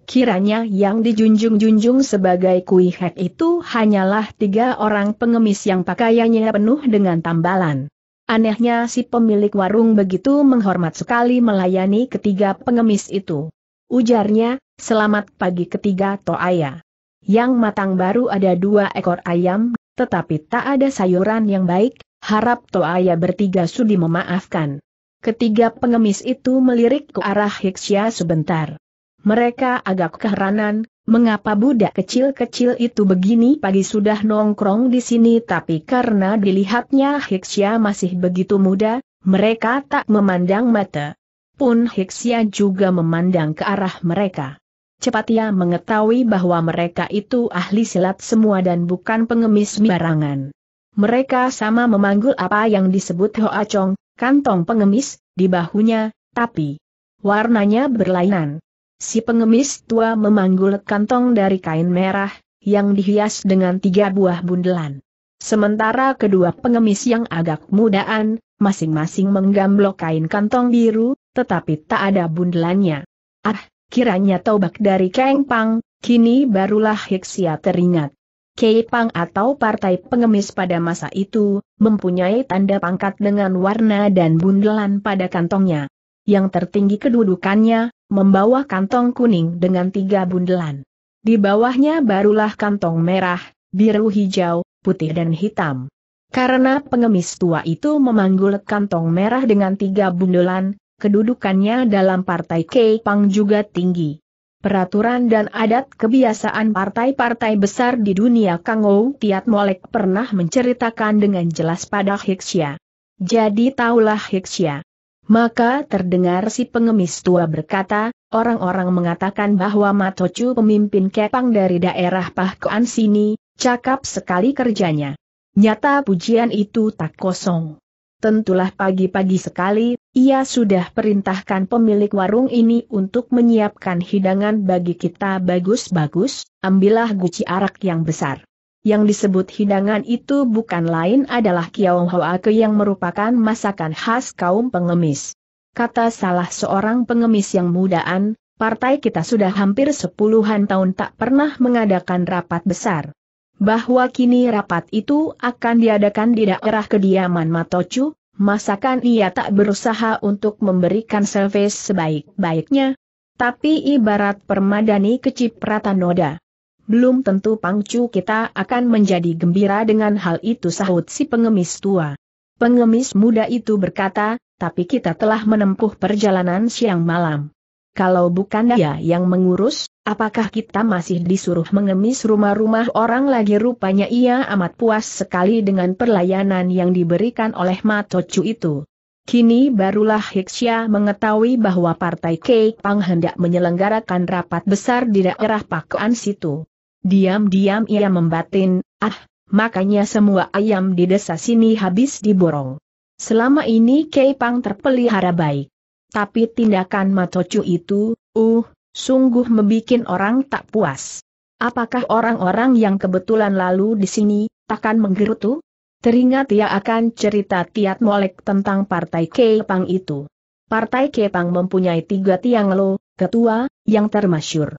Kiranya yang dijunjung-junjung sebagai Hek itu hanyalah tiga orang pengemis yang pakaiannya penuh dengan tambalan. Anehnya si pemilik warung begitu menghormat sekali melayani ketiga pengemis itu. Ujarnya, selamat pagi ketiga toaya. Yang matang baru ada dua ekor ayam, tetapi tak ada sayuran yang baik, harap toaya bertiga sudi memaafkan. Ketiga pengemis itu melirik ke arah Hiksya sebentar. Mereka agak keheranan, mengapa budak kecil-kecil itu begini pagi sudah nongkrong di sini tapi karena dilihatnya Hiksia masih begitu muda, mereka tak memandang mata. Pun Hiksia juga memandang ke arah mereka. Cepat ia mengetahui bahwa mereka itu ahli silat semua dan bukan pengemis barangan. Mereka sama memanggul apa yang disebut Hoa Chong, kantong pengemis, di bahunya, tapi warnanya berlainan si pengemis tua memanggul kantong dari kain merah, yang dihias dengan tiga buah bundelan. Sementara kedua pengemis yang agak mudaan, masing-masing menggamblok kain kantong biru, tetapi tak ada bundelannya. Ah, kiranya tobak dari Keng Pang, kini barulah Hiksia teringat. Kepang atau partai pengemis pada masa itu, mempunyai tanda pangkat dengan warna dan bundelan pada kantongnya. Yang tertinggi kedudukannya, membawa kantong kuning dengan tiga bundelan. Di bawahnya barulah kantong merah, biru hijau, putih dan hitam. Karena pengemis tua itu memanggul kantong merah dengan tiga bundelan, kedudukannya dalam partai Kepang juga tinggi. Peraturan dan adat kebiasaan partai-partai besar di dunia Kangou Tiat Molek pernah menceritakan dengan jelas pada Hiksya. Jadi taulah Hiksya, maka terdengar si pengemis tua berkata, orang-orang mengatakan bahwa Matocu pemimpin kepang dari daerah Pahkoan sini, cakap sekali kerjanya. Nyata pujian itu tak kosong. Tentulah pagi-pagi sekali, ia sudah perintahkan pemilik warung ini untuk menyiapkan hidangan bagi kita bagus-bagus, ambillah guci arak yang besar yang disebut hidangan itu bukan lain adalah Kiao Ke yang merupakan masakan khas kaum pengemis. Kata salah seorang pengemis yang mudaan, partai kita sudah hampir sepuluhan tahun tak pernah mengadakan rapat besar. Bahwa kini rapat itu akan diadakan di daerah kediaman Matocu, masakan ia tak berusaha untuk memberikan servis sebaik-baiknya. Tapi ibarat permadani kecipratan noda belum tentu pangcu kita akan menjadi gembira dengan hal itu sahut si pengemis tua. Pengemis muda itu berkata, tapi kita telah menempuh perjalanan siang malam. Kalau bukan dia yang mengurus, apakah kita masih disuruh mengemis rumah-rumah orang lagi rupanya ia amat puas sekali dengan perlayanan yang diberikan oleh Matocu itu. Kini barulah Hiksya mengetahui bahwa Partai pang hendak menyelenggarakan rapat besar di daerah Pakuan situ. Diam-diam ia membatin, ah, makanya semua ayam di desa sini habis diborong. Selama ini Kei Pang terpelihara baik. Tapi tindakan Matocu itu, uh, sungguh membuat orang tak puas. Apakah orang-orang yang kebetulan lalu di sini, takkan menggerutu? Teringat ia akan cerita Tiat Molek tentang Partai Kei itu. Partai Kepang mempunyai tiga tiang lo, ketua, yang termasyur.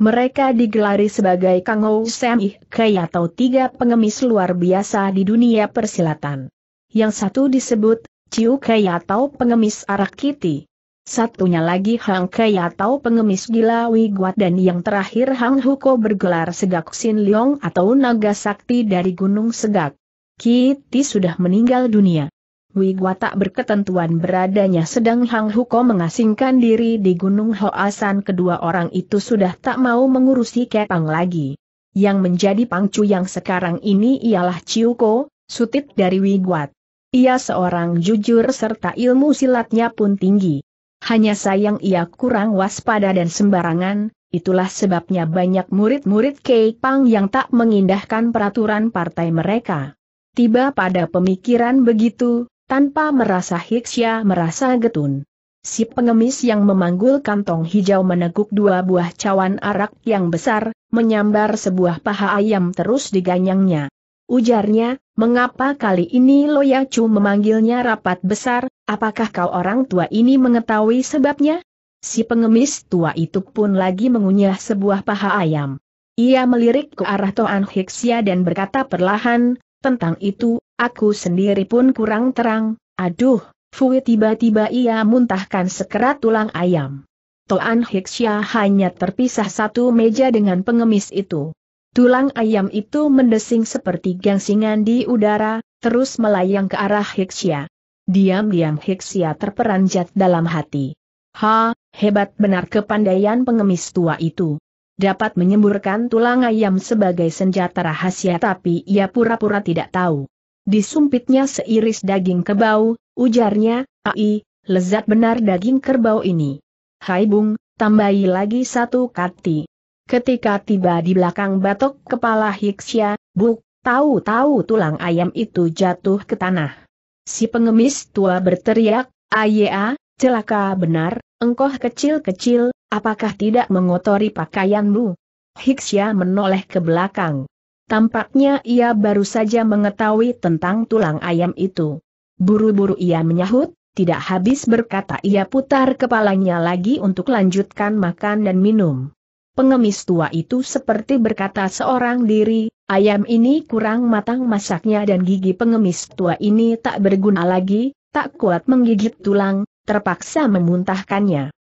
Mereka digelari sebagai Kangou Semi Kei atau tiga pengemis luar biasa di dunia persilatan. Yang satu disebut Chiu Kei atau pengemis Arakiti. Satunya lagi Hang Kei atau pengemis gila Wiguat dan yang terakhir Hang Huko bergelar Segak Sin Leong atau naga sakti dari Gunung Segak. Kiti sudah meninggal dunia. Wigwa tak berketentuan beradanya sedang Hang Huko mengasingkan diri di Gunung Hoasan kedua orang itu sudah tak mau mengurusi Kepang lagi. Yang menjadi pangcu yang sekarang ini ialah Ciuko, sutit dari Wigwat. Ia seorang jujur serta ilmu silatnya pun tinggi. Hanya sayang ia kurang waspada dan sembarangan, itulah sebabnya banyak murid-murid Kepang yang tak mengindahkan peraturan partai mereka. Tiba pada pemikiran begitu, tanpa merasa hiksya merasa getun. Si pengemis yang memanggul kantong hijau meneguk dua buah cawan arak yang besar, menyambar sebuah paha ayam terus diganyangnya. Ujarnya, mengapa kali ini Loyacu memanggilnya rapat besar, apakah kau orang tua ini mengetahui sebabnya? Si pengemis tua itu pun lagi mengunyah sebuah paha ayam. Ia melirik ke arah Toan Hiksia dan berkata perlahan, tentang itu, Aku sendiri pun kurang terang, aduh, Fui tiba-tiba ia muntahkan sekerat tulang ayam. Toan Hiksya hanya terpisah satu meja dengan pengemis itu. Tulang ayam itu mendesing seperti gangsingan di udara, terus melayang ke arah Hiksya. Diam-diam Hiksya terperanjat dalam hati. Ha, hebat benar kepandaian pengemis tua itu. Dapat menyemburkan tulang ayam sebagai senjata rahasia tapi ia pura-pura tidak tahu. Disumpitnya seiris daging kebau, ujarnya, ai, lezat benar daging kerbau ini. Hai Bung, tambahi lagi satu kati. Ketika tiba di belakang batok kepala Hiksya, Buk, tahu-tahu tulang ayam itu jatuh ke tanah. Si pengemis tua berteriak, Ayea, ah, celaka benar, engkau kecil-kecil, apakah tidak mengotori pakaianmu? Hiksya menoleh ke belakang. Tampaknya ia baru saja mengetahui tentang tulang ayam itu. Buru-buru ia menyahut, tidak habis berkata ia putar kepalanya lagi untuk lanjutkan makan dan minum. Pengemis tua itu seperti berkata seorang diri, ayam ini kurang matang masaknya dan gigi pengemis tua ini tak berguna lagi, tak kuat menggigit tulang, terpaksa memuntahkannya.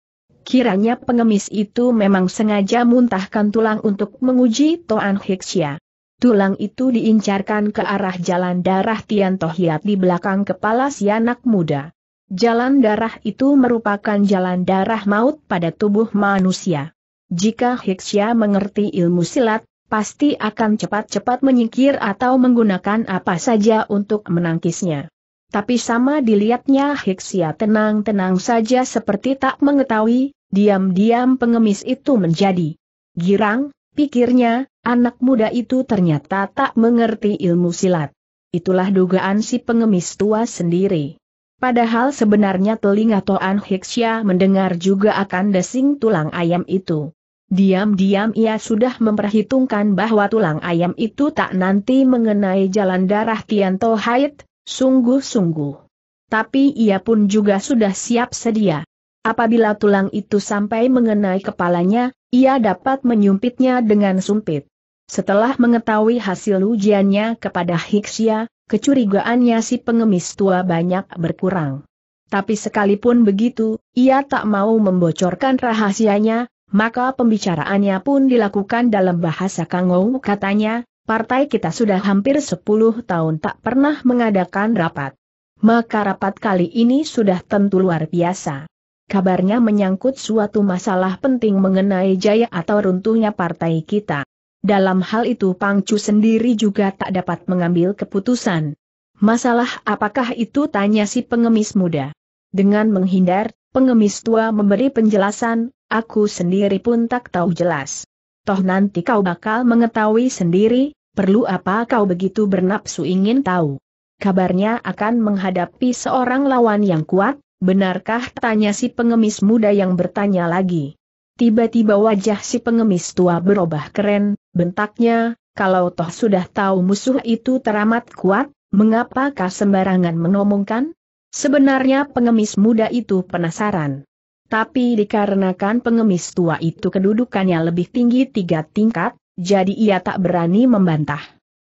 Kiranya pengemis itu memang sengaja muntahkan tulang untuk menguji Toan Hexia. Tulang itu diincarkan ke arah jalan darah Tian Tohiat di belakang kepala si anak muda. Jalan darah itu merupakan jalan darah maut pada tubuh manusia. Jika Hiksya mengerti ilmu silat, pasti akan cepat-cepat menyingkir atau menggunakan apa saja untuk menangkisnya. Tapi sama dilihatnya Hiksia tenang-tenang saja seperti tak mengetahui, diam-diam pengemis itu menjadi girang, Pikirnya, anak muda itu ternyata tak mengerti ilmu silat. Itulah dugaan si pengemis tua sendiri. Padahal sebenarnya telinga Toan Hiksya mendengar juga akan desing tulang ayam itu. Diam-diam ia sudah memperhitungkan bahwa tulang ayam itu tak nanti mengenai jalan darah Tianto Hait, sungguh-sungguh. Tapi ia pun juga sudah siap sedia. Apabila tulang itu sampai mengenai kepalanya, ia dapat menyumpitnya dengan sumpit. Setelah mengetahui hasil ujiannya kepada Hiksia, kecurigaannya si pengemis tua banyak berkurang. Tapi sekalipun begitu, ia tak mau membocorkan rahasianya, maka pembicaraannya pun dilakukan dalam bahasa Kangou katanya, partai kita sudah hampir 10 tahun tak pernah mengadakan rapat. Maka rapat kali ini sudah tentu luar biasa kabarnya menyangkut suatu masalah penting mengenai jaya atau runtuhnya partai kita. Dalam hal itu Pangcu sendiri juga tak dapat mengambil keputusan. Masalah apakah itu tanya si pengemis muda. Dengan menghindar, pengemis tua memberi penjelasan, aku sendiri pun tak tahu jelas. Toh nanti kau bakal mengetahui sendiri, perlu apa kau begitu bernapsu ingin tahu. Kabarnya akan menghadapi seorang lawan yang kuat, Benarkah tanya si pengemis muda yang bertanya lagi? Tiba-tiba wajah si pengemis tua berubah keren, bentaknya, kalau toh sudah tahu musuh itu teramat kuat, mengapakah sembarangan menomongkan? Sebenarnya pengemis muda itu penasaran. Tapi dikarenakan pengemis tua itu kedudukannya lebih tinggi tiga tingkat, jadi ia tak berani membantah.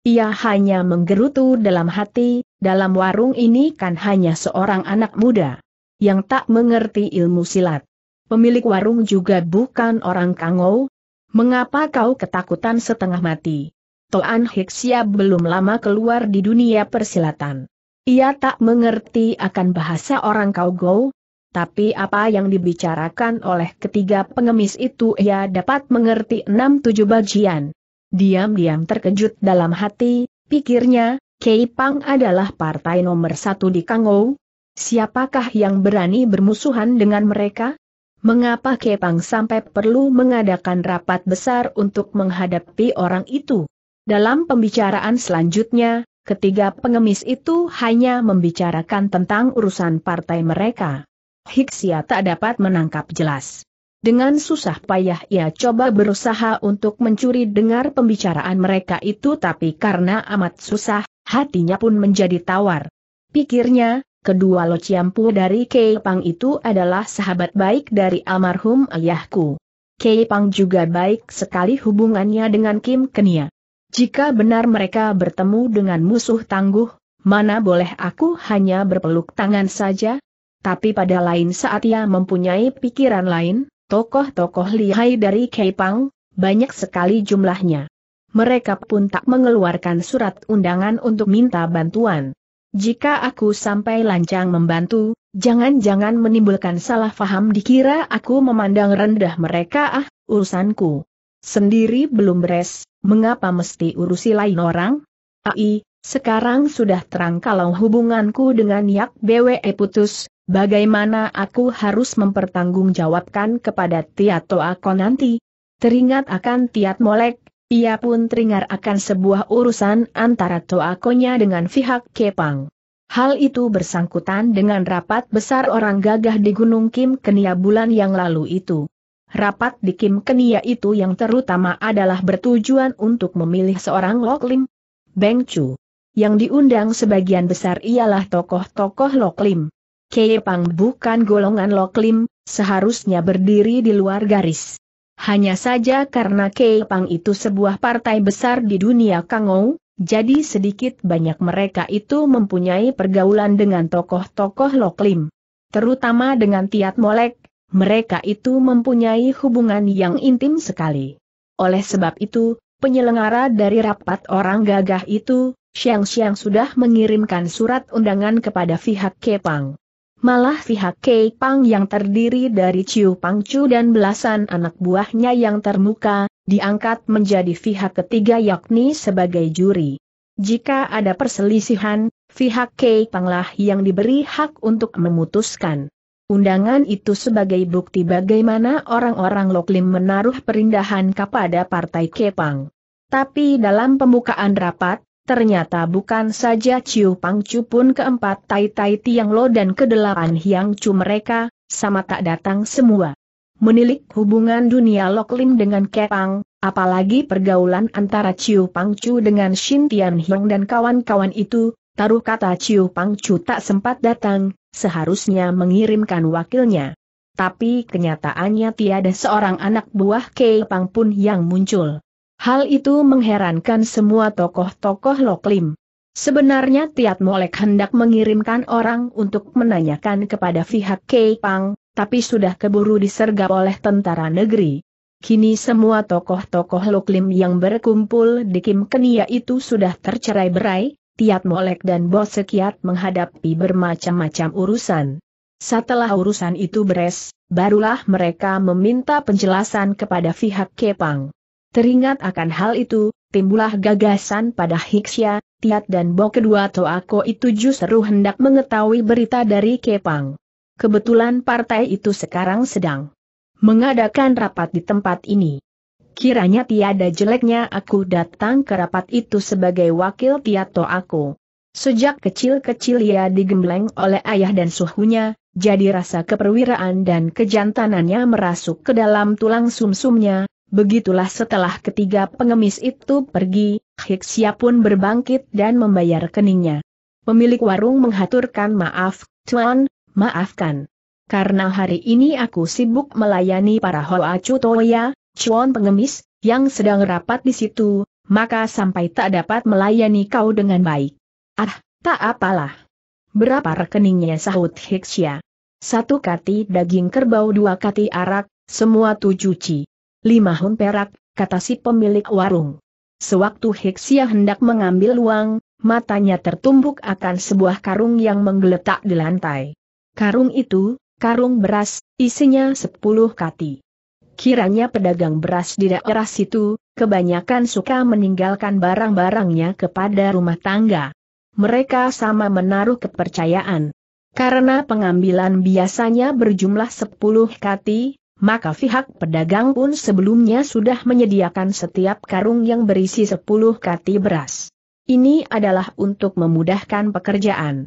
Ia hanya menggerutu dalam hati, dalam warung ini kan hanya seorang anak muda yang tak mengerti ilmu silat. Pemilik warung juga bukan orang kangou. Mengapa kau ketakutan setengah mati? Toan Hiksia belum lama keluar di dunia persilatan. Ia tak mengerti akan bahasa orang kangou, tapi apa yang dibicarakan oleh ketiga pengemis itu ia dapat mengerti enam tujuh bagian. Diam-diam terkejut dalam hati, pikirnya, Kei Pang adalah partai nomor satu di Kangou, Siapakah yang berani bermusuhan dengan mereka? Mengapa Kepang sampai perlu mengadakan rapat besar untuk menghadapi orang itu? Dalam pembicaraan selanjutnya, ketiga pengemis itu hanya membicarakan tentang urusan partai mereka. Hiksia tak dapat menangkap jelas. Dengan susah payah ia coba berusaha untuk mencuri dengar pembicaraan mereka itu tapi karena amat susah, hatinya pun menjadi tawar. Pikirnya, kedua Lo Ciampu dari Kei Pang itu adalah sahabat baik dari almarhum ayahku. Kei Pang juga baik sekali hubungannya dengan Kim Kenia. Jika benar mereka bertemu dengan musuh tangguh, mana boleh aku hanya berpeluk tangan saja? Tapi pada lain saat ia mempunyai pikiran lain, tokoh-tokoh lihai dari Kei Pang, banyak sekali jumlahnya. Mereka pun tak mengeluarkan surat undangan untuk minta bantuan. Jika aku sampai lancang membantu, jangan-jangan menimbulkan salah faham dikira aku memandang rendah mereka ah, urusanku. Sendiri belum beres, mengapa mesti urusi lain orang? Ai, sekarang sudah terang kalau hubunganku dengan Yak BWE e putus, bagaimana aku harus mempertanggungjawabkan kepada Tiato Ako nanti? Teringat akan Tiat Molek, ia pun teringat akan sebuah urusan antara Toakonya dengan pihak Kepang. Hal itu bersangkutan dengan rapat besar orang gagah di Gunung Kim Kenia bulan yang lalu itu. Rapat di Kim Kenia itu yang terutama adalah bertujuan untuk memilih seorang Loklim. Beng Chu. Yang diundang sebagian besar ialah tokoh-tokoh Loklim. Kepang bukan golongan Loklim, seharusnya berdiri di luar garis. Hanya saja karena Keipang itu sebuah partai besar di dunia Kangou, jadi sedikit banyak mereka itu mempunyai pergaulan dengan tokoh-tokoh Loklim. Terutama dengan Tiat Molek, mereka itu mempunyai hubungan yang intim sekali. Oleh sebab itu, penyelenggara dari rapat orang gagah itu, Siang-siang sudah mengirimkan surat undangan kepada pihak Kepang malah pihak Kei Pang yang terdiri dari Ciu Chu dan belasan anak buahnya yang termuka, diangkat menjadi pihak ketiga yakni sebagai juri. Jika ada perselisihan, pihak Kei Pang lah yang diberi hak untuk memutuskan. Undangan itu sebagai bukti bagaimana orang-orang Loklim menaruh perindahan kepada Partai Kepang. Tapi dalam pembukaan rapat, Ternyata bukan saja Ciu Pangcu pun keempat Tai-Tai Tiang Lo dan kedelapan Hiang Chu mereka, sama tak datang semua. Menilik hubungan dunia Loklim dengan Kepang, apalagi pergaulan antara Ciu Pangcu dengan Shin Tian Hiong dan kawan-kawan itu, taruh kata Ciu Pangcu tak sempat datang, seharusnya mengirimkan wakilnya. Tapi kenyataannya tiada seorang anak buah Pang pun yang muncul. Hal itu mengherankan semua tokoh-tokoh Loklim. Sebenarnya Tiat Molek hendak mengirimkan orang untuk menanyakan kepada pihak Kei tapi sudah keburu disergap oleh tentara negeri. Kini semua tokoh-tokoh Loklim yang berkumpul di Kim Kenia itu sudah tercerai berai, Tiat Molek dan Bos Sekiat menghadapi bermacam-macam urusan. Setelah urusan itu beres, barulah mereka meminta penjelasan kepada pihak Kepang. Teringat akan hal itu, timbullah gagasan pada Hiksya, Tiat dan Bo kedua Toako itu justru hendak mengetahui berita dari Kepang. Kebetulan partai itu sekarang sedang mengadakan rapat di tempat ini. Kiranya tiada jeleknya aku datang ke rapat itu sebagai wakil Tiat aku. Sejak kecil-kecil ia digembleng oleh ayah dan suhunya, jadi rasa keperwiraan dan kejantanannya merasuk ke dalam tulang sumsumnya, Begitulah setelah ketiga pengemis itu pergi, Hiksia pun berbangkit dan membayar keningnya. Pemilik warung menghaturkan maaf, Tuan, maafkan. Karena hari ini aku sibuk melayani para Hoa Chutoya, Chuan pengemis, yang sedang rapat di situ, maka sampai tak dapat melayani kau dengan baik. Ah, tak apalah. Berapa rekeningnya sahut Hiksia? Satu kati daging kerbau dua kati arak, semua tujuh ci. Lima hun perak, kata si pemilik warung. Sewaktu Heksia hendak mengambil uang, matanya tertumbuk akan sebuah karung yang menggeletak di lantai. Karung itu, karung beras, isinya sepuluh kati. Kiranya pedagang beras di daerah situ, kebanyakan suka meninggalkan barang-barangnya kepada rumah tangga. Mereka sama menaruh kepercayaan. Karena pengambilan biasanya berjumlah sepuluh kati, maka pihak pedagang pun sebelumnya sudah menyediakan setiap karung yang berisi 10 kati beras. Ini adalah untuk memudahkan pekerjaan.